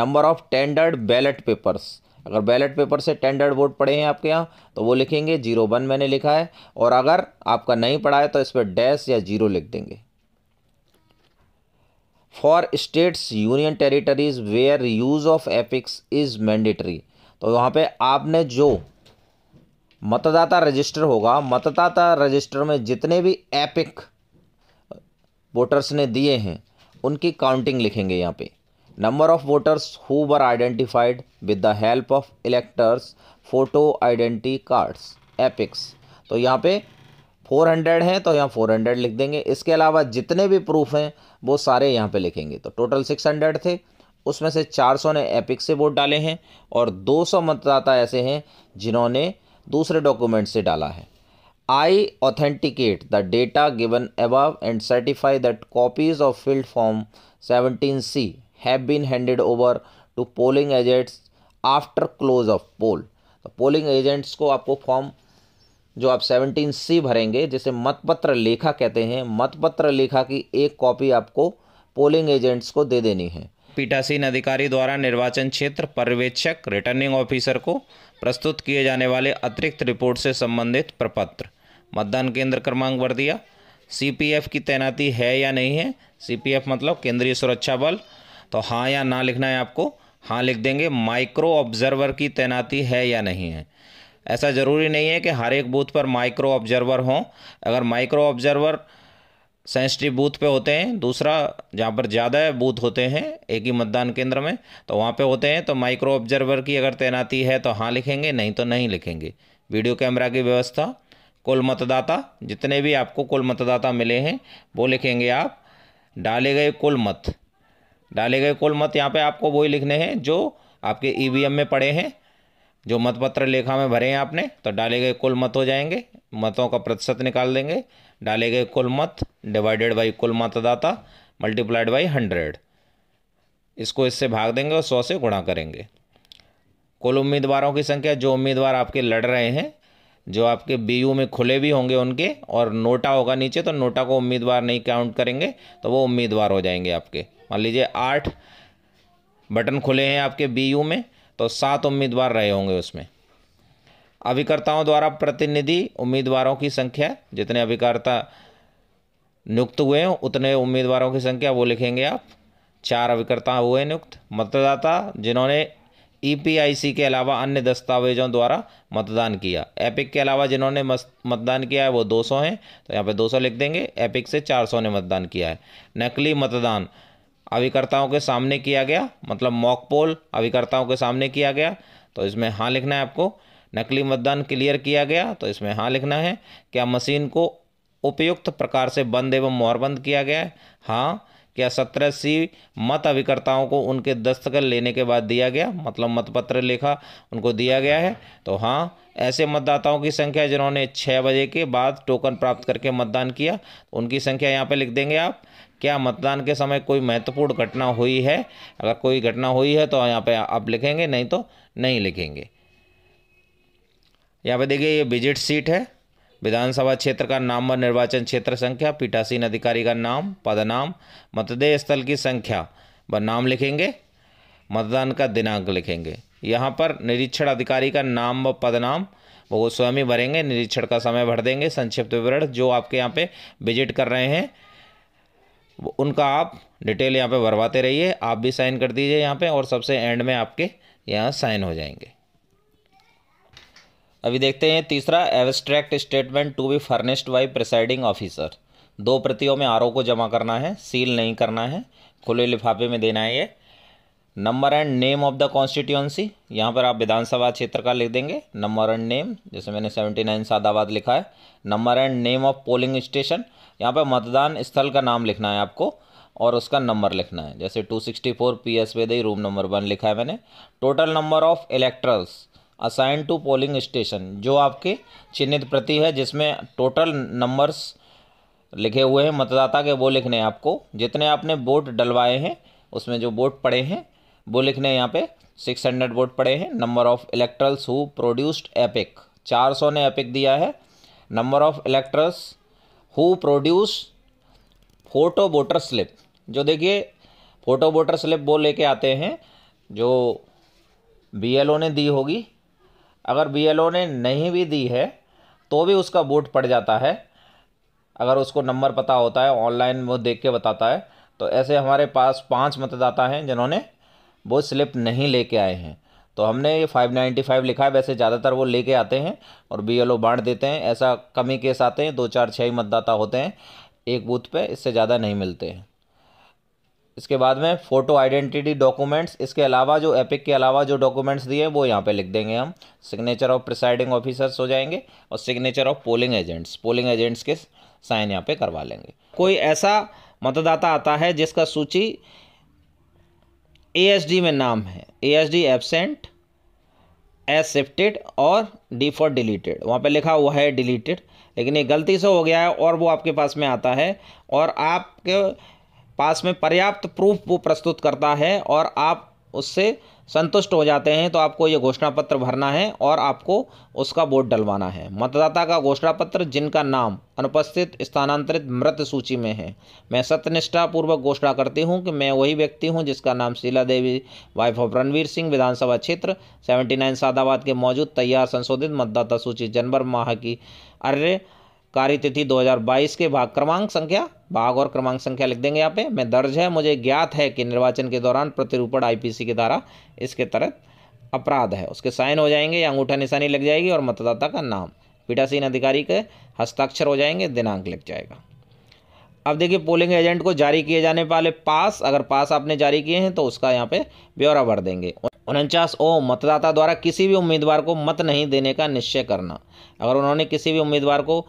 number of tendered ballot papers अगर बैलेट पेपर से टेंडर्ड वोट पड़े हैं आपके यहाँ तो वो लिखेंगे जीरो वन मैंने लिखा है और अगर आपका नहीं पड़ा है तो इस पर डैश या जीरो लिख देंगे for states union territories where use of EPICs is mandatory तो वहाँ पे आपने जो मतदाता रजिस्टर होगा मतदाता रजिस्टर में जितने भी एपिक वोटर्स ने दिए हैं उनकी काउंटिंग लिखेंगे यहाँ पे number of voters who were identified with the help of electors photo identity cards EPICs तो यहाँ पे फोर हंड्रेड हैं तो यहाँ फोर हंड्रेड लिख देंगे इसके अलावा जितने भी प्रूफ हैं वो सारे यहाँ पे लिखेंगे तो टोटल सिक्स हंड्रेड थे उसमें से चार सौ ने एपिक से वोट डाले हैं और दो सौ मतदाता ऐसे हैं जिन्होंने दूसरे डॉक्यूमेंट से डाला है I authenticate the data given above and certify that copies of filled form seventeen C have been handed over to polling agents after close of poll तो पोलिंग एजेंट्स को आपको फॉर्म जो आप सेवनटीन सी भरेंगे जिसे मतपत्र लेखा कहते हैं मतपत्र लेखा की एक कॉपी आपको पोलिंग एजेंट्स को दे देनी है पीठासीन अधिकारी द्वारा निर्वाचन क्षेत्र पर्यवेक्षक रिटर्निंग ऑफिसर को प्रस्तुत किए जाने वाले अतिरिक्त रिपोर्ट से संबंधित प्रपत्र मतदान केंद्र क्रमांक भर दिया सी की तैनाती है या नहीं है सी मतलब केंद्रीय सुरक्षा बल तो हाँ या ना लिखना है आपको हाँ लिख देंगे माइक्रो ऑब्जर्वर की तैनाती है या नहीं है ऐसा ज़रूरी नहीं है कि हर एक बूथ पर माइक्रो ऑब्जर्वर हों अगर माइक्रो ऑब्जर्वर सेंसिटिव बूथ पे होते हैं दूसरा जहाँ पर ज़्यादा बूथ होते हैं एक ही मतदान केंद्र में तो वहाँ पे होते हैं तो माइक्रो ऑब्जर्वर की अगर तैनाती है तो हाँ लिखेंगे नहीं तो नहीं लिखेंगे वीडियो कैमरा की व्यवस्था कुल मतदाता जितने भी आपको कुल मतदाता मिले हैं वो लिखेंगे आप डाले गए कुल मत डाले गए कुल मत यहाँ पर आपको वही लिखने हैं जो आपके ई में पड़े हैं जो मतपत्र लेखा में भरे हैं आपने तो डाले गए कुल मत हो जाएंगे मतों का प्रतिशत निकाल देंगे डाले गए कुल मत डिवाइडेड बाई कुल मतदाता मल्टीप्लाइड बाई हंड्रेड इसको इससे भाग देंगे और सौ से गुणा करेंगे कुल उम्मीदवारों की संख्या जो उम्मीदवार आपके लड़ रहे हैं जो आपके बी में खुले भी होंगे उनके और नोटा होगा नीचे तो नोटा को उम्मीदवार नहीं काउंट करेंगे तो वो उम्मीदवार हो जाएंगे आपके मान लीजिए आठ बटन खुले हैं आपके बी में तो सात उम्मीदवार रहे होंगे उसमें अभिकर्ताओं द्वारा प्रतिनिधि उम्मीदवारों की संख्या जितने अभिकर्ता नियुक्त हुए हैं उतने उम्मीदवारों की संख्या वो लिखेंगे आप चार अभिकर्ता हुए नियुक्त मतदाता जिन्होंने ई e के अलावा अन्य दस्तावेजों द्वारा मतदान किया एपिक के अलावा जिन्होंने मतदान किया है वो 200 हैं तो यहाँ पे 200 लिख देंगे एपिक से 400 ने मतदान किया है नकली मतदान अभिकर्ताओं के सामने किया गया मतलब मॉक पोल अभिकर्ताओं के सामने किया गया तो इसमें हाँ लिखना है आपको नकली मतदान क्लियर किया गया तो इसमें हाँ लिखना है क्या मशीन को उपयुक्त प्रकार से बंद एवं मोहरबंद किया गया है हाँ क्या सत्रह सी मत अभिकर्ताओं को उनके दस्तखत लेने के बाद दिया गया मतलब मतपत्र लेखा उनको दिया गया है तो हाँ ऐसे मतदाताओं की संख्या जिन्होंने छः बजे के बाद टोकन प्राप्त करके मतदान किया उनकी संख्या यहाँ पर लिख देंगे आप क्या मतदान के समय कोई महत्वपूर्ण घटना हुई है अगर कोई घटना हुई है तो यहाँ पे आप लिखेंगे नहीं तो नहीं लिखेंगे यहाँ पे देखिए ये विजिट सीट है विधानसभा क्षेत्र का नाम व निर्वाचन क्षेत्र संख्या पीठासीन अधिकारी का नाम पदनाम मतदेय स्थल की संख्या व नाम लिखेंगे मतदान का दिनांक लिखेंगे यहाँ पर निरीक्षण अधिकारी का नाम व पदनाम वो स्वयं ही भरेंगे निरीक्षण का समय भर देंगे संक्षिप्त विवरण जो आपके यहाँ पे विजिट कर रहे हैं उनका आप डिटेल यहाँ पे भरवाते रहिए आप भी साइन कर दीजिए यहाँ पे और सबसे एंड में आपके यहाँ साइन हो जाएंगे अभी देखते हैं तीसरा abstract statement to be furnished by presiding officer दो प्रतियों में आर को जमा करना है सील नहीं करना है खुले लिफाफे में देना है ये number and name of the constituency यहाँ पर आप विधानसभा क्षेत्र का लिख देंगे नंबर एंड नेम जैसे मैंने सेवेंटी नाइन सादाबाद लिखा है number and name of polling station यहाँ पर मतदान स्थल का नाम लिखना है आपको और उसका नंबर लिखना है जैसे 264 सिक्सटी फोर पी एस दई रूम नंबर वन लिखा है मैंने total number of electorals assign to polling station जो आपके चिन्हित प्रति है जिसमें टोटल नंबर्स लिखे हुए हैं मतदाता के वो लिखने हैं आपको जितने आपने वोट डलवाए हैं उसमें जो वोट पड़े हैं वो लिखने यहाँ पे सिक्स हंड्रेड वोट पड़े हैं number of electorals who produced EPIC चार सौ ने एपिक दिया है number of electorals who produce photo voter slip जो देखिए फोटो वोटर स्लिप वो लेके आते हैं जो बीएलओ ने दी होगी अगर बीएलओ ने नहीं भी दी है तो भी उसका वोट पड़ जाता है अगर उसको नंबर पता होता है ऑनलाइन वो देख के बताता है तो ऐसे हमारे पास पांच मतदाता हैं जिन्होंने वो स्लिप नहीं लेके आए हैं तो हमने ये 595 लिखा है वैसे ज़्यादातर वो लेके आते हैं और बी एल बांट देते हैं ऐसा कमी केस आते हैं दो चार छः ही मतदाता होते हैं एक बूथ पे इससे ज़्यादा नहीं मिलते हैं इसके बाद में फ़ोटो आइडेंटिटी डॉक्यूमेंट्स इसके अलावा जो एपिक के अलावा जो डॉक्यूमेंट्स दिए हैं वो यहाँ पे लिख देंगे हम सिग्नेचर ऑफ प्रिसाइडिंग ऑफिसर्स हो जाएंगे और signature of polling agents polling agents के साइन यहाँ पे करवा लेंगे कोई ऐसा मतदाता आता है जिसका सूची ए में नाम है A S D absent as shifted और डी फॉर डिलीटेड वहाँ पे लिखा हुआ है डिलीटेड लेकिन ये गलती से हो गया है और वो आपके पास में आता है और आपके पास में पर्याप्त प्रूफ वो प्रस्तुत करता है और आप उससे संतुष्ट हो जाते हैं तो आपको ये घोषणा पत्र भरना है और आपको उसका वोट डलवाना है मतदाता का घोषणा पत्र जिनका नाम अनुपस्थित स्थानांतरित मृत सूची में है मैं सत्यनिष्ठापूर्वक घोषणा करती हूँ कि मैं वही व्यक्ति हूँ जिसका नाम शीला देवी वाइफ ऑफ रणवीर सिंह विधानसभा क्षेत्र नाइन सादाबाद के मौजूद तैयार संशोधित मतदाता सूची जनवर माह की अर्य कार्यतिथि दो के भाग क्रमांक संख्या भाग और क्रमांक संख्या लिख देंगे यहाँ पे मैं दर्ज है मुझे ज्ञात है कि निर्वाचन के दौरान प्रतिरूपण आईपीसी के द्वारा इसके तहत अपराध है उसके साइन हो जाएंगे या अंगूठा निशानी लग जाएगी और मतदाता का नाम पीठासीन अधिकारी के हस्ताक्षर हो जाएंगे दिनांक लग जाएगा अब देखिए पोलिंग एजेंट को जारी किए जाने वाले पास अगर पास आपने जारी किए हैं तो उसका यहाँ पे ब्यौरा भर देंगे उनचास ओ मतदाता द्वारा किसी भी उम्मीदवार को मत नहीं देने का निश्चय करना अगर उन्होंने किसी भी उम्मीदवार को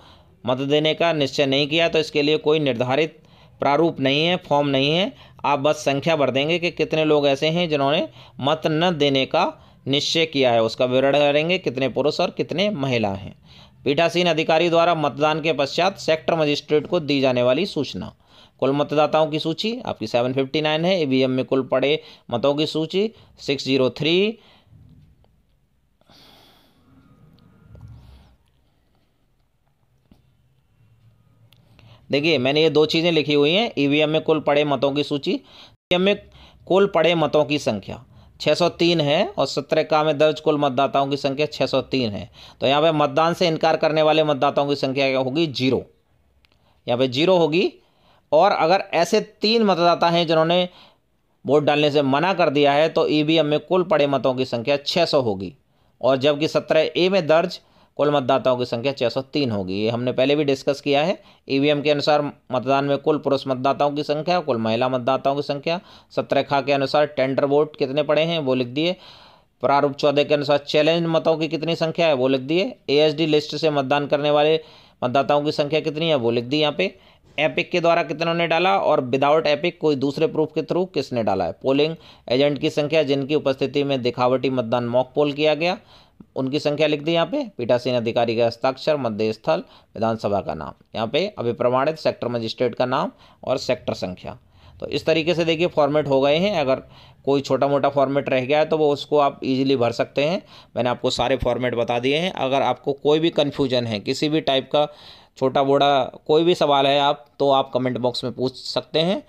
मत देने का निश्चय नहीं किया तो इसके लिए कोई निर्धारित प्रारूप नहीं है फॉर्म नहीं है आप बस संख्या भर देंगे कि कितने लोग ऐसे हैं जिन्होंने मत न देने का निश्चय किया है उसका विवरण करेंगे कितने पुरुष और कितने महिला हैं पीठासीन अधिकारी द्वारा मतदान के पश्चात सेक्टर मजिस्ट्रेट को दी जाने वाली सूचना कुल मतदाताओं की सूची आपकी 759 है ईवीएम e में कुल पड़े मतों की सूची 603 देखिए मैंने ये दो चीज़ें लिखी हुई हैं ईवीएम में कुल पड़े मतों की सूची ईवीएम में कुल पड़े मतों की संख्या 603 है और सत्रह का में दर्ज कुल मतदाताओं की संख्या 603 है तो यहाँ पे मतदान से इनकार करने वाले मतदाताओं की संख्या क्या होगी जीरो यहाँ पे जीरो होगी और अगर ऐसे तीन मतदाता हैं जिन्होंने वोट डालने से मना कर दिया है तो ईवीएम में कुल पड़े मतों की संख्या 600 होगी और जबकि सत्रह ए में दर्ज कुल मतदाताओं की संख्या 603 होगी ये हमने पहले भी डिस्कस किया है ईवीएम e के अनुसार मतदान में कुल पुरुष मतदाताओं की संख्या कुल महिला मतदाताओं की संख्या सत्रखा के अनुसार टेंडर वोट कितने पड़े हैं वो लिख दिए प्रारूप चौदह के अनुसार चैलेंज मतों की कितनी संख्या है वो लिख दिए ए लिस्ट से मतदान करने वाले मतदाताओं की संख्या कितनी है वो लिख दी यहाँ पे एपिक के द्वारा कितनों ने डाला और विदाउट एपिक कोई दूसरे प्रूफ के थ्रू किसने डाला है पोलिंग एजेंट की संख्या जिनकी उपस्थिति में दिखावटी मतदान मॉक पोल किया गया उनकी संख्या लिख दी यहाँ पे पीठासीन अधिकारी का हस्ताक्षर मध्य स्थल विधानसभा का नाम यहाँ पे अभी प्रमाणित सेक्टर मजिस्ट्रेट का नाम और सेक्टर संख्या तो इस तरीके से देखिए फॉर्मेट हो गए हैं अगर कोई छोटा मोटा फॉर्मेट रह गया है तो वो उसको आप इजीली भर सकते हैं मैंने आपको सारे फॉर्मेट बता दिए हैं अगर आपको कोई भी कन्फ्यूजन है किसी भी टाइप का छोटा बोड़ा कोई भी सवाल है आप तो आप कमेंट बॉक्स में पूछ सकते हैं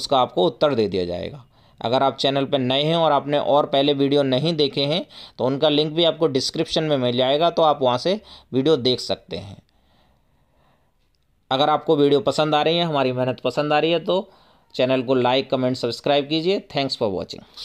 उसका आपको उत्तर दे दिया जाएगा अगर आप चैनल पर नए हैं और आपने और पहले वीडियो नहीं देखे हैं तो उनका लिंक भी आपको डिस्क्रिप्शन में मिल जाएगा तो आप वहाँ से वीडियो देख सकते हैं अगर आपको वीडियो पसंद आ रही है हमारी मेहनत पसंद आ रही है तो चैनल को लाइक कमेंट सब्सक्राइब कीजिए थैंक्स फॉर वॉचिंग